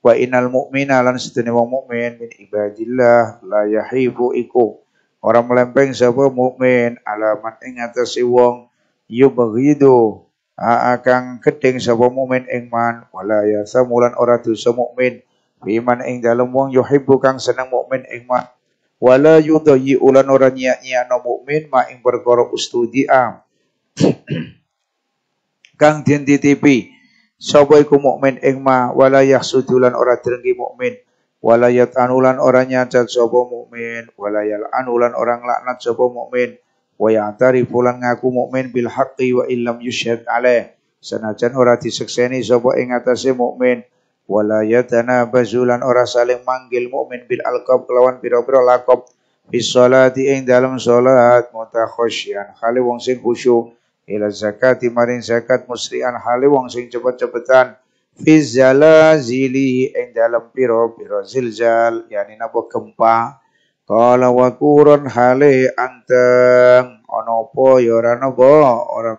wa inal mu'mina lan sedune wong mukmin min ibadillah la yahibu iku ora melempeng sapa mukmin alamat ing atase wong yubghidu akan gedeng sapa mukmin ing man wala ya samulan ora dosa mukmin Biman ing dalem wong yuhibbu kang seneng mukmin ing ma wala yudhi ulan ora nyia no mukmin ma ing perkara am <clears throat> kang den titipi sapa iku mukmin ing ma wala yahsudulan ora drengki mukmin wala yatanulan ora nyacat sapa mukmin wala anulan orang laknat sapa mukmin wa ya'tarifu ngaku mukmin bil haqqi wa illam yushhad alaih senajan ora disekseni sapa ing atase mukmin wala bazulan ora saling manggil mukmin bil alqab kelawan pira-pira lakop bis salati ing dalem salat mutakhasyian hale wong sing khusyuk ila zakati maring zakat musri'an hale wong sing cepet-cepetan fi zili ing dalam pira-pira zilzal yani napa gempa kala wakuron hale anteng onopo apa orang ya, ora ora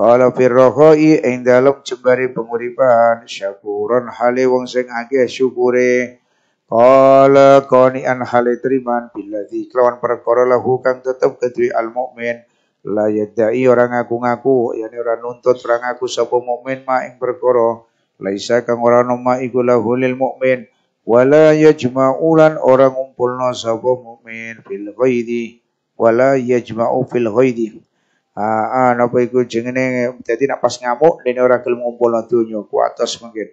Qala firrohoi ing dalem jembari penguripan syakuran hale wong sing akeh syukure. Qala an hale triman di kelawan perkara lahu kang tetep kedue al mukmin la yadai orang aku ngaku yani orang nuntut orang aku sapa mukmin ma ing perkara laisa kang ora ono ma iku lahu lil mukmin wala yajma'ulan orang ngumpulna sapa mukmin fil ghaidi wala yajma'u fil ghaidi Ah, ah napa iku jenenge dadi nak pas ngamuk dene ora gelem ngumpulno donya ku atas mungkin.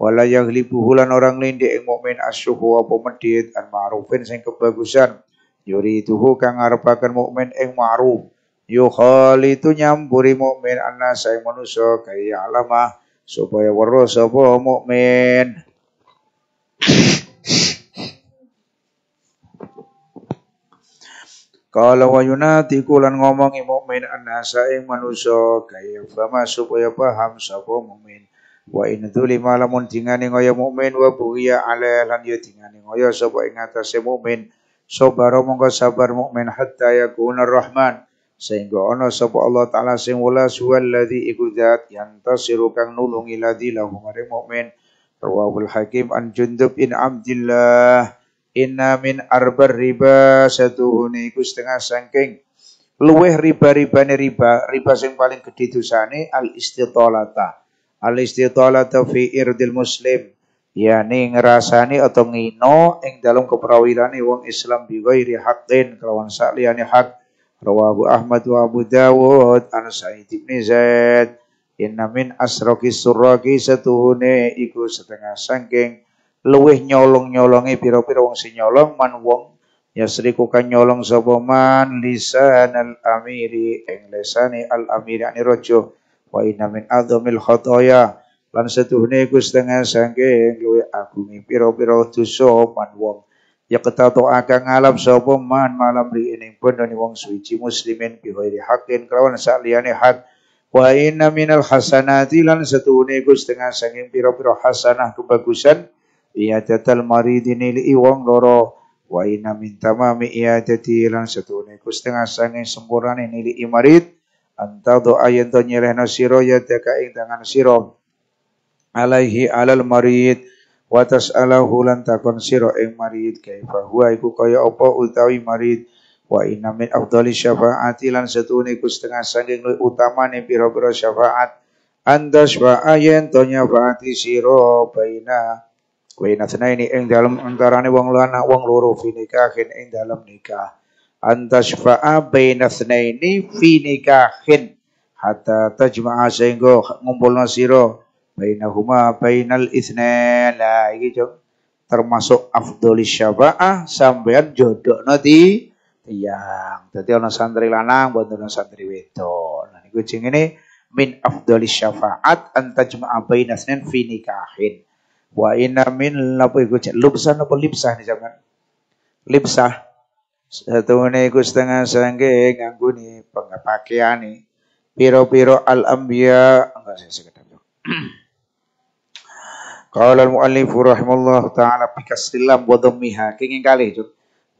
Wala libu hulan orang lindik ing mukmin asyuhu apa medhit an ma'rufin sing kebagusan. Yuriduhu kang ngarepaken mukmin ing ma'ruf. Yukhali itu nyamburi mukmin anna sae manusa kaya alamah supaya weruh sapa mukmin. Kalau wa tikulan kulan ngomongi mukmin annasa ing manusia, kaya fama supaya paham sapa mukmin wa in dzulima lamun dingane kaya mukmin wa bughiya ala lan ya dingane kaya sapa ing atase mukmin sabar mukmin hatta yakuna rahman sehingga ana sapa Allah taala sing welas ladi iku zat yang tasiru kang nulungi ladzi lahu maring mukmin rawahul hakim an jundub in abdillah inna min arbar riba satu uniku setengah sangking luweh riba ni riba riba sing paling gedhe dosane al istitolata al istitolata fi irdil muslim ya ni ngerasani atau ngino ing dalam keperawirane wong Islam bi ghairi haqqin kelawan sakliyane hak rawahu Ahmad wa Abu Dawud an Sa'id bin Zaid inna min asraqi surraqi satuhune setengah sangking luweh nyolong-nyolongi pira-pira wong sing nyolong man wong yasriku kan nyolong sapa man lisanal amiri ing lisani al amiri ani rojo, wa inna min adzamil khotoya lan setuhne iku setengah saking luwih agungi pira-pira dosa man wong ya ketato akan ngalap sapa man malam ri pun ni wong suci muslimin bi ghairi haqqin kelawan sakliyane hak wa inna minal hasanati lan setuhne iku setengah saking pira-pira hasanah kebagusan iyadatal maridini li iwang loro wa inna min tamami iyadati lan setune Gusti ngasange sampurnane nili imarid anta doa yen to nyelehna sira ya deka ing tangan sira alaihi alal marid wa tasalahu lan takon sira ing marid kaifa huwa iku kaya apa utawi marid wa ina min afdali syafaati lan setune Gusti ngasange utamane pira-pira syafaat anda syafaat yen to nyafaati sira baina Kuina ini ing dalam antarane wong lana wong loro fi nikahin ing dalam nikah. Antasfa'a baina ini fi nikahin hatta tajma'a sehingga nasiro, sira bainahuma bainal itsnain. Lah iki jong termasuk afdolis syafa'ah sampean jodohna di tiang. Dadi ana santri lanang boten ana santri wedok. Nah niku ini min afdolis syafa'at antajma'a baina itsnain fi nikahin. Wa inna min apa iku lupsan apa lipsah ni jangan. Lipsah. Satu ni iku setengah sangge nganggu nih pengapakian ni. Piro-piro al-anbiya. Enggak saya sekedar. <clears throat> Qala al-muallif rahimallahu taala bi wa dhammiha. Kenging kali itu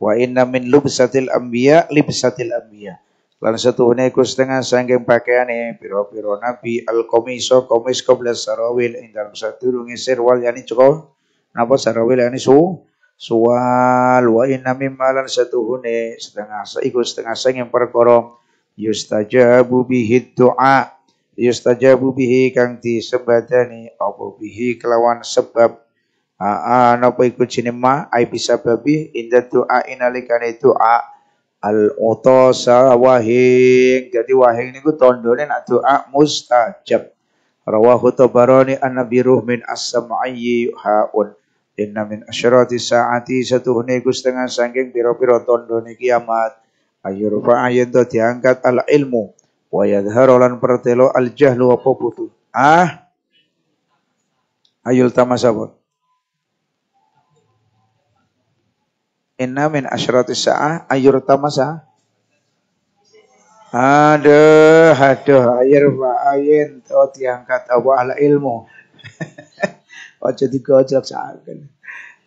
Wa inna min lubsatil lupa libsatil ambiya Lan setuhune kustengah sangking pakaiane piro-piro nabi al-komiso komis koblas sarawil ing dalam sadurunge sirwal yani cukup napa sarawil yani su suwal wa inna mimma lan setuhune setengah saiku setengah sangking perkara yustajabu bihi du'a yustajabu bihi kang disebadani apa bihi kelawan sebab Aa, napa iku cinema, ai bisa babi inda doa inalikane doa al utasa wahing jadi wahing niku tandane nak doa mustajab rawahu tabarani an nabi ruh min as-sam'i haun inna min asyrati saati satuhne iku setengah saking pira-pira tandane kiamat ayurfa ayen to diangkat al ilmu wa yadhharu lan pertelo al jahlu wa butuh ah ayul tamasabun Inna min asyratis sa'ah ayur tamasa. Aduh, aduh, ayur ayin tuh oh, diangkat Allah ala ilmu. <laughs> Ojo digojok saken.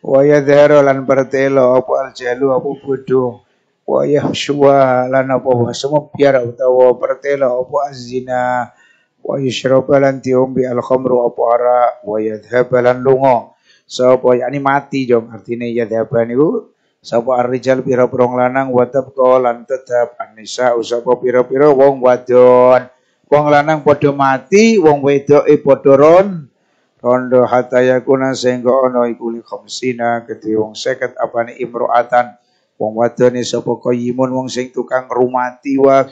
Wa yadharu lan pertelo apa aljalu apa bodoh. Wa yahsywa lan apa semua biar utawa pertelo apa azina. Wa yushraba lan tiumbi al-khamru apa arak. Wa yadhhaba lan lunga. Sapa yakni mati jom artine yadhhaba niku sapa arrijal pira pirong lanang wa ko lan tetap an-nisa pira-pira wong wadon wong lanang podo mati wong wedo podo ron rondo hataya kuna sehingga ono ikuli khomsina keti wong seket apane imroatan wong wadone sapa koyimun wong sing tukang rumati wa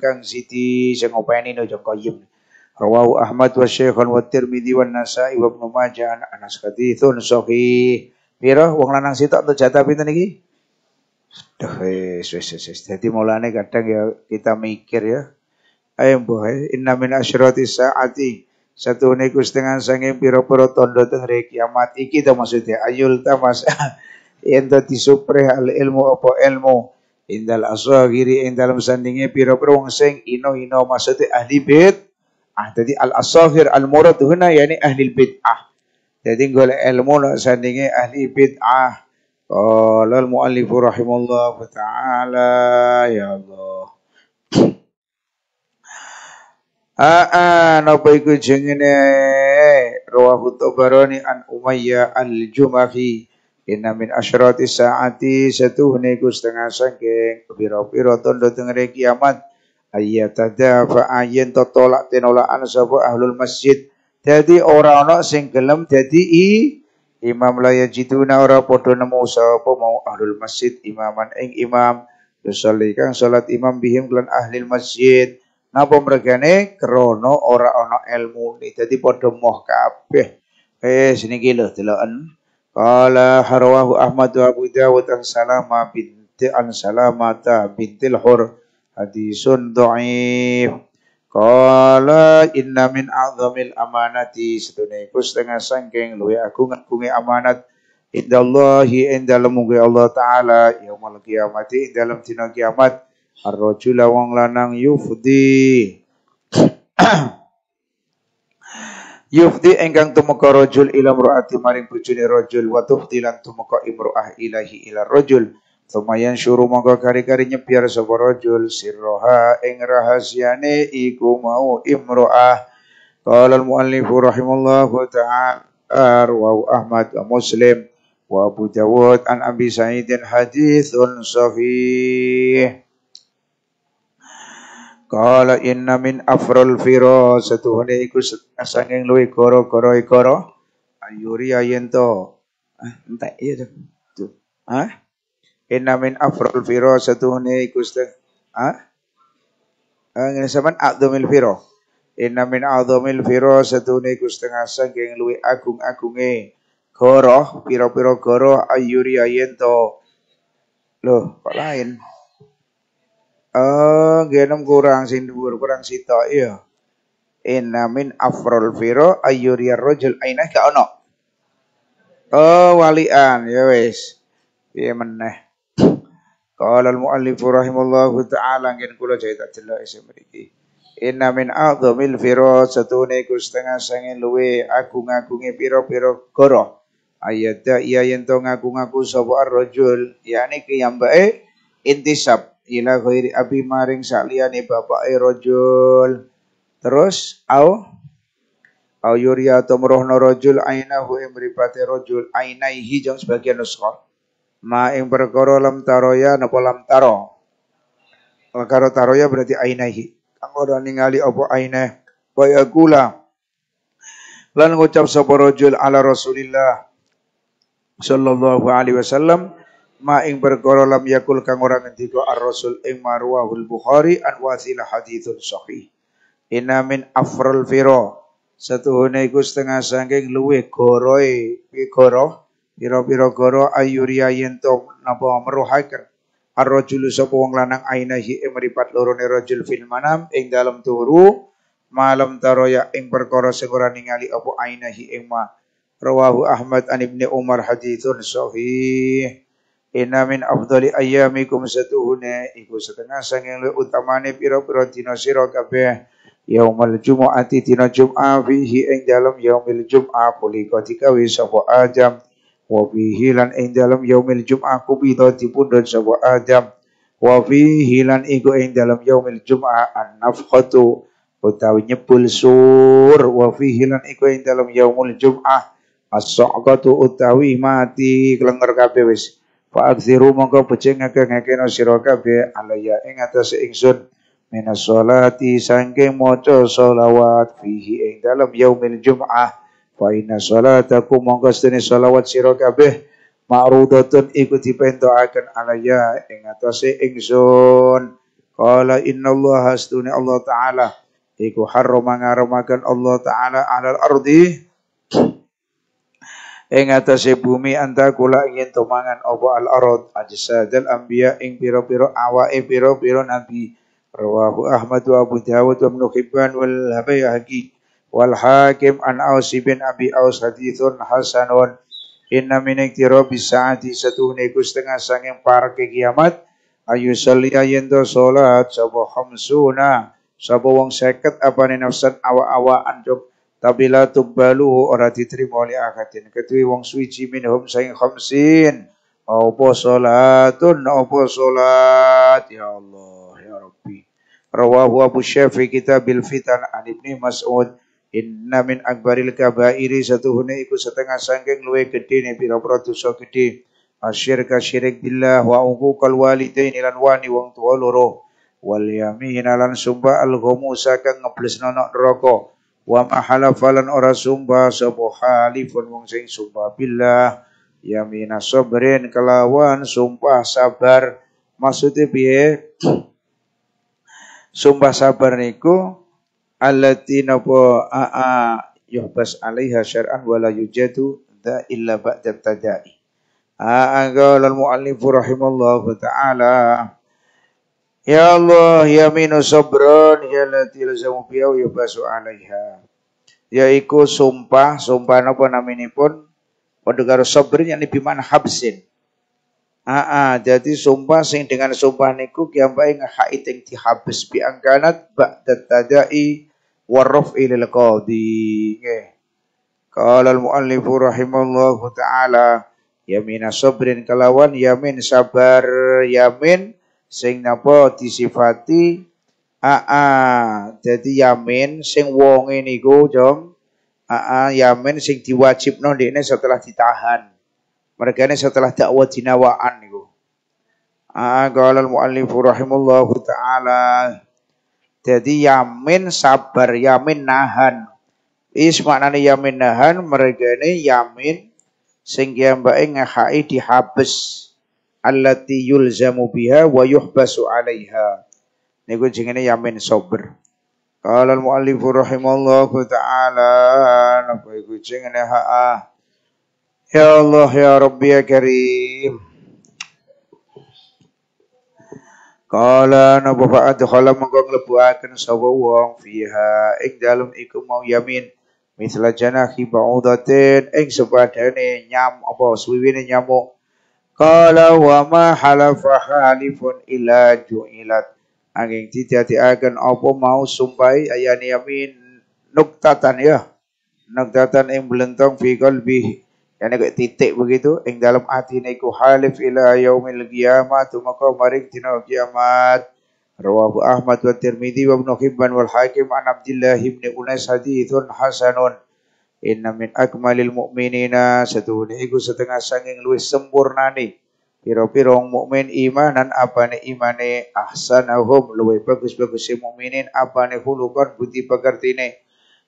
kang siti sing openi no koyim rawahu ahmad wa syekhun wa Tirmidhi wa nasai wa Ibn majah anas Khadithun Sohih Piro wong lanang sitok untuk jatah pinten iki? Duh, wis wis wis. Dadi mulane kadang ya kita mikir ya. Ayo mbuh, eh, inna min asyrati saati satu niku setengah sanging piro-piro tondo teng kiamat iki to maksudnya ayul tamas <laughs> ento disupre al ilmu apa ilmu indal asagiri indal indal sandinge piro-piro wong sing ino-ino maksudnya ahli bid ah jadi al asagir al murad huna yani ahli ah. Jadi golek ilmu nak sandingi ahli bid'ah. Qala al-muallifu rahimallahu ta'ala ya Allah. Aa napa iku jengene rawahu Tabarani an Umayyah al jumahi. Inna min asyrati saati satuhne niku setengah sangking pira-pira tondo tengere kiamat ayyatadafa ayyin tatolak tenolaan sapa ahlul masjid jadi orang-orang sing gelem i imam la ya na ora podo nemu sapa mau ahlul masjid imaman ing imam yusolli kang salat imam bihim lan ahli masjid napa mergane krana ora ana ilmune dadi padha moh kabeh eh sini ki lho deloken qala harwahu ahmad wa abu dawud an salama binti an salamata bintil hur hadisun dhaif Kala inna min a'zamil amanati sedune iku setengah sangking luwe aku ngakungi amanat Inda Allahi inda lemungi Allah taala Yawmal kiamati inda lem tina kiamat ar-rajula lanang yufdi <clears throat> yufdi engkang tumuka rojul ila imraati maring bojone rojul wa lan tumeka imraah ilahi ila rojul. Tumayan syuru moga kari-kari nyebiar sapa rajul sirroha ing rahasiane iku mau imro'ah. Qala al-muallifu rahimallahu ta'ala wa Ahmad wa Muslim wa Abu Dawud an Abi Sa'idin hadithun sahih. Qala inna min afrol firo setuhune iku sanging luwi goro-goro ikoro ayuri ayento entek iya tuh. Hah? Inna min afrul firo satuhne iku setengah. Ha? ha? Ngene saman adomil firo. Inna min adzamil firo satuhne iku ngasang geng luwi agung-agunge. koro, piro-piro koro ayuri ayento. Loh, kok lain? Eh, uh, genem kurang sindur, kurang sito, iya. Inna min afrol firo ayuri rajul ainah gak ono. Oh, walian, ya wes. Piye meneh? Kalau al muallifu rahimallahu taala ngen kula jaya tak delok isih Inna min firo firasatune iku setengah sangin luwe agung-agunge piro-piro goro. Ayat ya yen to ngaku-ngaku sapa ar-rajul yakni e intisab ila khairi abi maring bapak e rojul Terus au au yuri atau merohno rajul ainahu imripate rojul ainaihi jeng sebagian nuskah ma ing perkara lam taroya napa lam taro perkara taroya berarti ainaihi kang ora ningali apa aineh kaya gula lan ngucap sapa rajul ala rasulillah sallallahu alaihi wasallam ma ing perkara lam yakul kang ora ngendika ar-rasul ing marwahul bukhari an wasilah haditsun sahih inna min afrul firo satuhune iku setengah saking luwe goroe iki Biro biro goro ayuria yento to napa meruhaken ar-rajulu sapa wong lanang ainahi ing loro lorone rajul fil manam ing dalem turu malam taroya ing perkara sing ora ningali apa ainahi ing ma rawahu Ahmad an Ibni Umar hadithun sahih Inna min afdali ayyamikum satuhune iku setengah sanging luwih utamane pira-pira dina sira kabeh yaumul jumu'ati dina jum'ah fihi ing dalem yaumil jum'ah kulika dikawi sapa ajam wa fihi lan ing dalem yaumil jum'ah kubidha dipundhut sapa Adam wa fihi lan iku ing dalem yaumil jum'ah an-nafkhatu utawi nyebul sur wa fihi lan iku ing dalem yaumil jum'ah as-saqatu utawi mati klenger kabeh wis fa akziru mongko becik ngakeh-ngakehno sira kabeh alaya ing atase ingsun minas salati sangke maca shalawat fihi ing dalem yaumil jum'ah Fa inna salataku mongko sedene salawat sira kabeh ma'rudatun iku dipentokaken alaya ing atase ingsun. Qala innallaha astuni Allah taala iku harrama ngaramaken Allah taala alal ardi ing atase bumi anta kula ingin tumangan apa al arad ajsadal anbiya ing pira-pira awake pira-pira nabi rawahu Ahmad wa Abu Dawud wa ibnu Hibban wal Habayhaqi wal hakim an aus bin abi aus hadithun hasanun inna min iktirabi saati satuhne setengah sanging parke kiamat ayu salia yendo salat sapa khamsuna sapa wong 50 apane nafsan awa-awaan tapi la tubalu ora diterima oleh akadin ketui wong suci minhum sanging khamsin apa salatun apa salat ya Allah ya Rabbi rawahu Abu Syafi kitabil fitan an Ibni Mas'ud Inna min akbaril kabairi satuhune iku setengah sangking luwe gede ni pira-pira dosa gede. Asyirka syirik billah wa uquqal walidain ilan wani wong tua loro. Wal yamin alan sumpah al ghumusa kang ngeblis nonok neraka. Wa mahala falan ora sumpah sapa halifun wong sing sumpah billah. Yamin asobrin kelawan sumpah sabar. Maksudnya biye <tsk> Sumpah sabar niku allati napa aa yuhbas alaiha syar'an wala yujadu dha illa ba'da tadai Aqala al-mu'allif rahimallahu ta'ala Ya Allah ya minu sabran ya lati lazamu biya ya basu alaiha yaiku sumpah sumpah napa naminipun pendekar sabrin yang biman habsin Aa, jadi sumpah sing dengan sumpah niku kiambai ngahait yang dihabis biangkanat ba'da tadai warraf'i lil qadi. Nggih. Qala al muallif rahimallahu taala yamin sabrin kelawan yamin sabar yamin sing napa disifati aa jadi yamin sing wonge niku jong aa yamin sing diwajibno ndekne setelah ditahan mereka ini setelah dakwah dinawaan niku aa qala al muallif rahimallahu taala jadi yamin sabar, yamin nahan. Is maknanya yamin nahan mereka ini yamin yang ya baik ngahai dihabis. allati yulzamu biha wa yuhbasu alaiha. Niku jenenge yamin sabar. Kalau al muallifu rahimallahu taala napa iku jenenge ha. Ya Allah ya Rabbi ya Karim. Kala napa fa adkhala mongko akan sawa wong fiha ing dalem iku mau yamin misla janahi ba'udatin ing sepadane nyam apa suwiwine nyamuk Kala wa ma halafa halifun ila ju'ilat angin didadiaken apa mau sumpai ayani yamin nuktatan ya nuktatan ing belentong fi qalbi yang nek titik begitu ing dalam hati niku halif ila yaumil qiyamah tumaka marik dina kiamat rawahu Ahmad wa Tirmidzi wa Ibnu Hibban wal Hakim an Abdullah ibn Unais hadithun hasanun inna min akmalil mu'minina setuhun iku setengah sanging luwih sempurnane pira-pira mukmin imanan apane imane ahsanahum luwih bagus-bagus mukminin apane hulukan budi pekertine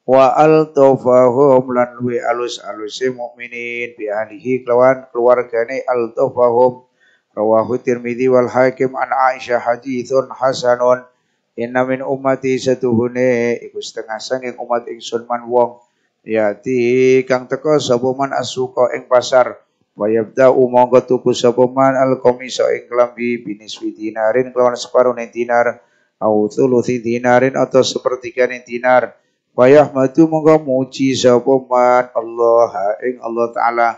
wa altofahum lan luwe alus alusi mukminin bi ahlihi kelawan keluargane altofahum rawahu Tirmidzi wal Hakim an Aisyah hadithun hasanun inna min ummati satuhune iku setengah sanging umat ingsun man wong yati kang teko sapa man asuka ing pasar wayabda umangga tuku sapa man al qamisa ing klambi binis widinarin kelawan separuh dinar au thuluthi dinarin atau sepertigane dinar Payah matu mongko muji sapa man Allah ing Allah taala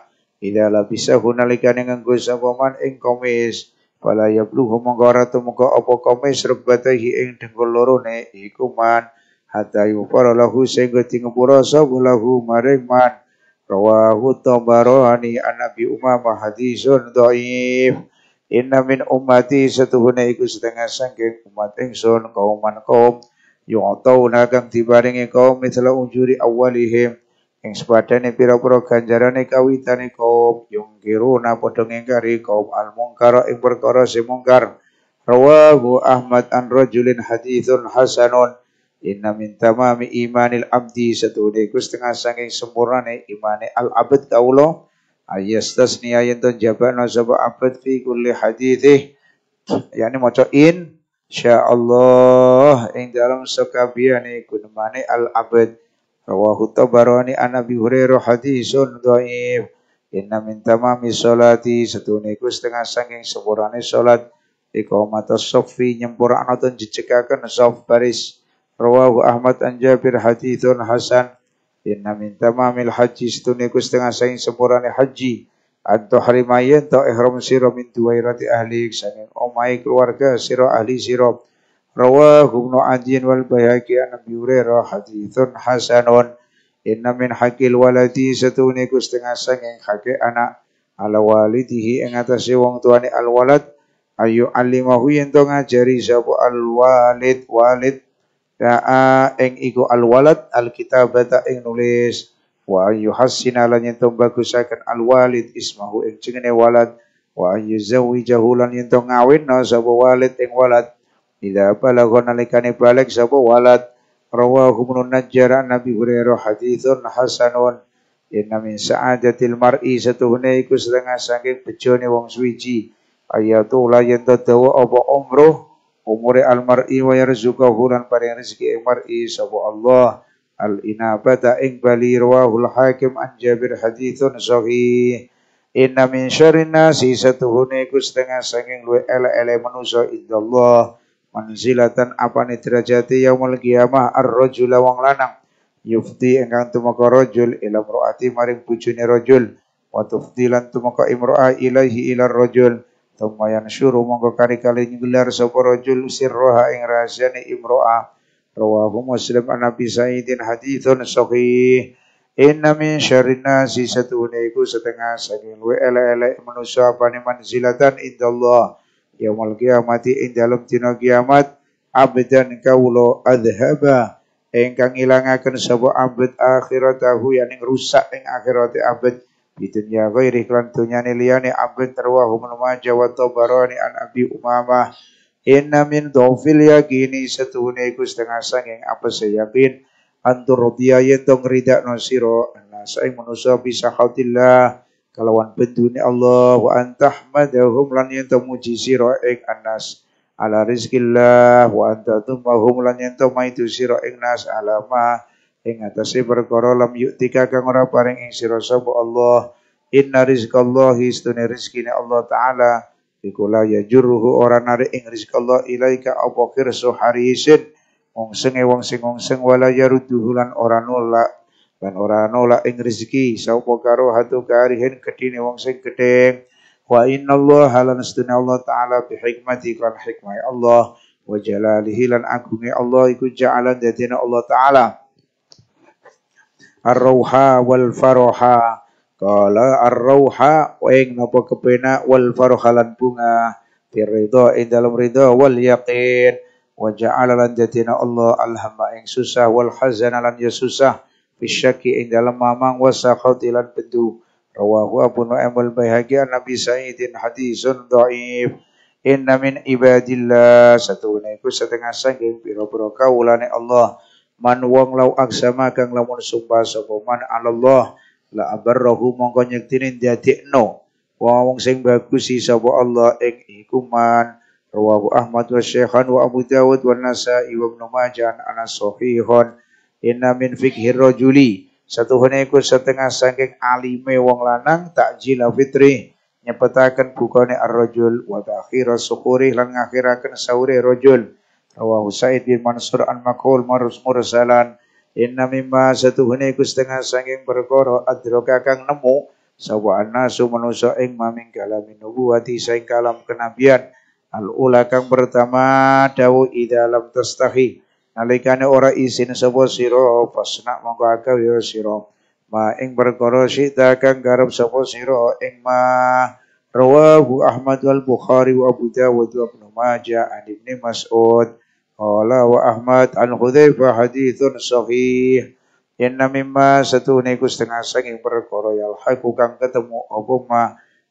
ila bisa hunalikane nganggo sapa man ing komis Fala yabluhu mongko ora tumeka apa komis rebatahi ing dengkul ne iku man hatta yufara lahu sing ngepura sapa lahu maring man rawahu tabarani anabi umamah hadisun doyif inna min ummati satuhune iku setengah sangking umat ingsun kauman kaum yu'tawnakam dibaringi kaum misla unjuri awalihim yang sepadane pira-pira ganjarane kawitane kaum yung kiruna podong ngengkari kaum al-mungkara yang berkara si mungkar rawahu ahmad an rajulin hadithun hasanun inna min tamami imanil abdi satu deku setengah sanging sempurane imane al-abad kaulo ayas tasniya yang tunjabak nasabah abad fi kulli hadithih yakni moco in Allah ing dalam sakabiyane gunmane al abad rawahu tabarani an abi hurairah hadisun dhaif inna min tamami salati setune iku setengah saking sepurane salat iqamatus shaffi nyempurna ten jejegaken shaf baris rawahu ahmad an jabir hadithun hasan inna min tamamil haji setune iku setengah saking sempurnane haji at harimayen to ihram sira min duwairati ahli sanin omai oh keluarga sira ahli sira. rawa gumno Adin wal Baihaqi an Abi Hurairah haditsun hasanun. Inna min hakil waladi satune setengah sanging hake anak ala walidihi ing atase wong tuane al walad ayu alimahu yen to ngajari sapa al walid walid da'a ing iku al walad al kitabata ing nulis wa an yuhassina lan bagusaken al alwalid ismahu ing jenenge walad wa an yuzawwijahu lan ngawin no sapa walid ing walad Ila balagha nalikane balik sapa walad rawahu humunun najjar nabi hurairah hadithun hasanun inna min sa'adatil mar'i satuhne iku setengah saking bejone wong suwiji ayatu la yento dawa apa umruh umure almar'i wa yarzuqahu lan paring rezeki mar'i sapa Allah al-inabata ing bali rawahul hakim an Jabir hadithun sahih Inna min syarrin nasi satuhune iku setengah sanging luwe ele-ele manusa indallah manzilatan apane derajate yaumul kiamah ar-rajula wong lanang yufti engkang tumeka rajul ila imraati maring bojone rajul wa tufdilan tumeka imraa ilaihi ila rajul Tumayan syuru monggo kari-kali ngelar sapa rajul sirroha ing rahasiane imraa Rawahu Muslim an Abi Sa'idin hadithun sahih. Inna min syarrin nasi satune iku setengah saking luwe elek-elek manusa apane manzilatan indallah mal kiamati ing dalem dina kiamat abdan kaulo adhaba engkang ilangaken sapa abad akhiratahu yang rusak ing akhirat abad di dunia gairi klantunya niliani abad Terwahu majah jawa tabarani an abi umamah Inna min dhofil yakini setune iku setengah sanging apa yakin antur rodiya yento ngridak no siro anas manusia bisa khautillah kalawan bendune Allah wa madahum lan yento muji siro ing anas ala rizkillah wa antah tumahum lan yento maitu siro ing nas alama ing atasi berkoro lam yuktika kang ora paring ing Allah inna rizqallahi istune rizkine Allah taala Ikula ya juruhu orang nari ing rizq Allah ilaika apa kirsu hari isin. wong sing seng wala ya ruduhulan orang nolak Dan orang nolak ing rizki Saupo karo hatu karihin kedine wong seng kedeng, Wa inna Allah halan sedunia Allah ta'ala hikmati kan hikmai Allah Wa jalalihi lan agungi Allah iku ja'alan datina Allah ta'ala ar Ar-rawha wal-Faroha Kala ar-rauha ing napa kepena wal farhalan bunga firida indalam dalam ridha wal yaqin wa ja'ala lan jatina Allah alhamma ing susah wal hazana lan ya susah fisyaki ing dalam mamang wa sakhati lan bedu rawahu Abu Nu'aim al Baihaqi an Nabi Sa'idin hadisun dhaif inna min ibadillah satu iku setengah saking pira-pira Allah man wong lau aksama kang lamun sumpah sapa man Allah la abarrahu mongko nyektine dadekno wong sing bagus sapa Allah ing iku man rawahu Ahmad wa Syekhan wa Abu Dawud wa Nasa'i wa Ibnu Majah ana sahihun inna min fikhi rajuli satuhune iku setengah saking alime wong lanang jila fitri nyepetaken bukane ar-rajul wa ta'khira sukuri lan ngakhiraken saure rajul rawahu Sa'id bin Mansur an Maqul marus mursalan Inna mimma satuhune iku setengah sanging perkara adroka kang nemu sawa annasu manusa ing maming kalamin nubuwati saing kalam kenabian al ula kang pertama dawu ida lam tastahi nalikane ora isin sapa sira fasna mongko akaw ya sira ma ing perkara sita kang garap sapa sira ing ma rawahu Ahmad wal Bukhari wa Abu Dawud wa Ibnu Majah an Ibnu Mas'ud قال وأحمد عن حذيفة حديث صحيح إن مما ستوني كستنع سنين بركورا يلحق kang ketemu apa ma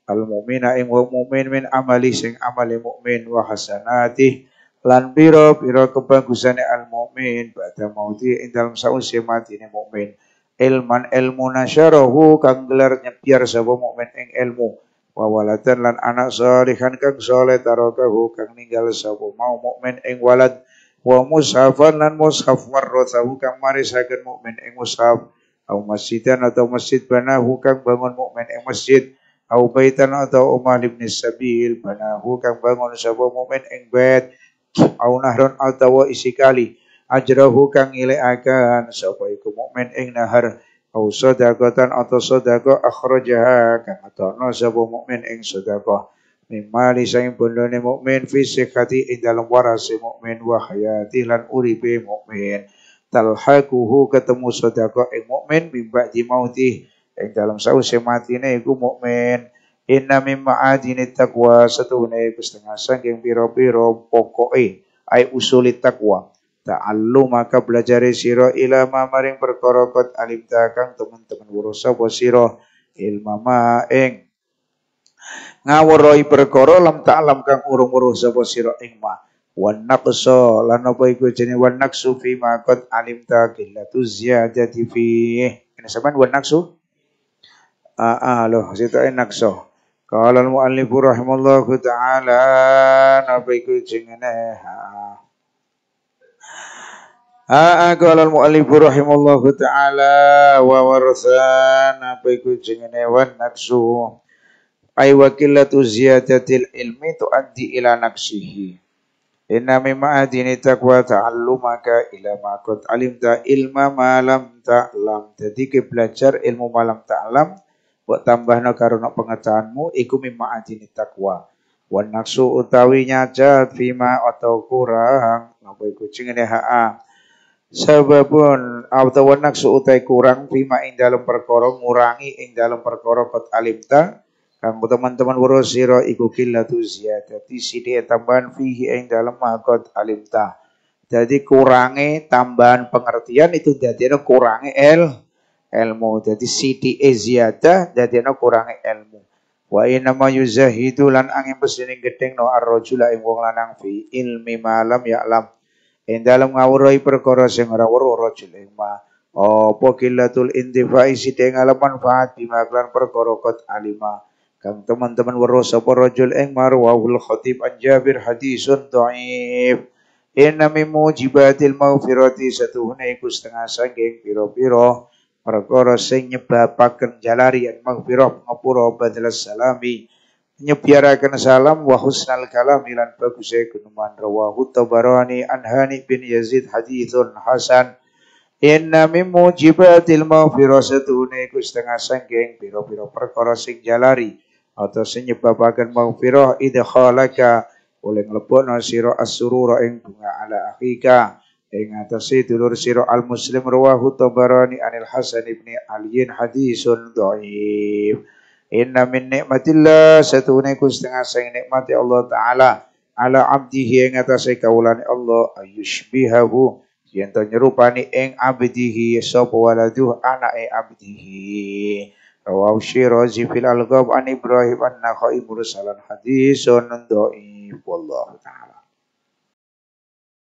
al mukmina ing wong mukmin min amali sing amali mumin wa hasanati lan pira pira kebagusane al mumin badha mauti ing dalam sausi matine mumin ilman ilmu nasyarahu kang gelar nyepiar sapa mumin ing ilmu wa walatan lan anak salihan kang saleh tarakahu kang ninggal sapa mau mumin ing walad wa mushafan lan mushaf warrathahu kang marisaken mukmin ing mushaf au masjidan atau masjid banahu kang bangun mukmin ing masjid au baitan atau umah ibn sabil banahu kang bangun sapa mukmin ing bait au nahron atau isi kali ajrahu kang ngilikaken sapa iku mukmin ing nahar au sadaqatan atau sadaqah akhrajaha kang atono sapa mukmin ing sadaqah mimali saing bondone mukmin fisik hati ing dalem warase mukmin wa hayati lan uripe mukmin talhaquhu ketemu sedekah ing mukmin bimbak di mauti ing dalam sause matine iku mukmin inna mimma adini taqwa satune setengah saking pira-pira pokoke ai usuli taqwa ta'allu maka belajar sira ila ma maring perkara kot alim takang teman-teman wurus sapa sira ilmama ing ngawurai perkara lam ta'lam kang urung urung sapa sira ing ma wan naqsa lan apa iku jenenge wan naqsu fi ma qad alimta qillatu ziyadati fi ana sampean wan naqsu a ah loh situ naqsa qala al muallif rahimallahu taala apa iku jenenge ha Aa qala al-mu'allif rahimallahu ta'ala wa warasan apa iku jenenge wan naqsu ay wa qillatu ziyadatil ilmi tuaddi ila naqsihi inna mimma adini taqwa ta'allumaka ila ma qad alimta ilma ma lam ta'lam jadi ke belajar ilmu malam ta'lam buat tambahna karo pengetahuanmu iku mimma adini taqwa wan nafsu utawi nyajat fima atau kurang apa iku jenenge ha sababun atau wan nafsu utai kurang fima ing dalam perkara ngurangi ing dalam perkara qad alimta Kanggo teman-teman waro sira iku qillatu ziyadati sidi tambahan fihi ing dalem maqad alimta. Jadi kurangi tambahan pengertian itu no kurangi el ilmu. Jadi sithik ziyadah no kurangi ilmu. Wa inna ma yuzahidu lan angin pesini gedeng no arrojula ing wong lanang fi ilmi malam ya'lam. Ing dalem ngawurahi perkara sing ora weruh rajul ing ma. Opo qillatul intifai sidi ngalam manfaat bima perkara kot alimah. Kang teman-teman waros apa rajul ing marwahul khatib an Jabir hadisun dhaif. Inna min mujibatil maghfirati satuhuna iku setengah sanggeng piro-piro perkara sing nyebabaken jalarian maghfirah ngapuro badalas salami nyebiarakan salam wa husnal kalam ilan bagus kunuman rawahu tabarani anhani bin yazid hadithun hasan Inna min mujibatil maghfirah satune iku setengah sanggeng pira-pira perkara sing jalari atau senyebabaken ida khalaka oleh nglebono sira as-surura ing bunga ala akhika ing atase dulur siro al-muslim ruwahu tabarani anil hasan ibni aliyin hadisun do'if inna min nikmatillah satune setengah sayang nikmati ya Allah taala ala abdihi ing atase kaulani Allah ayushbihahu yang to nyerupani ing abdihi sapa anak anake abdihi Rawahu Syirazi fil Alqab an Ibrahim an-Nakhai mursalan hadisun dhaif wallahu ta'ala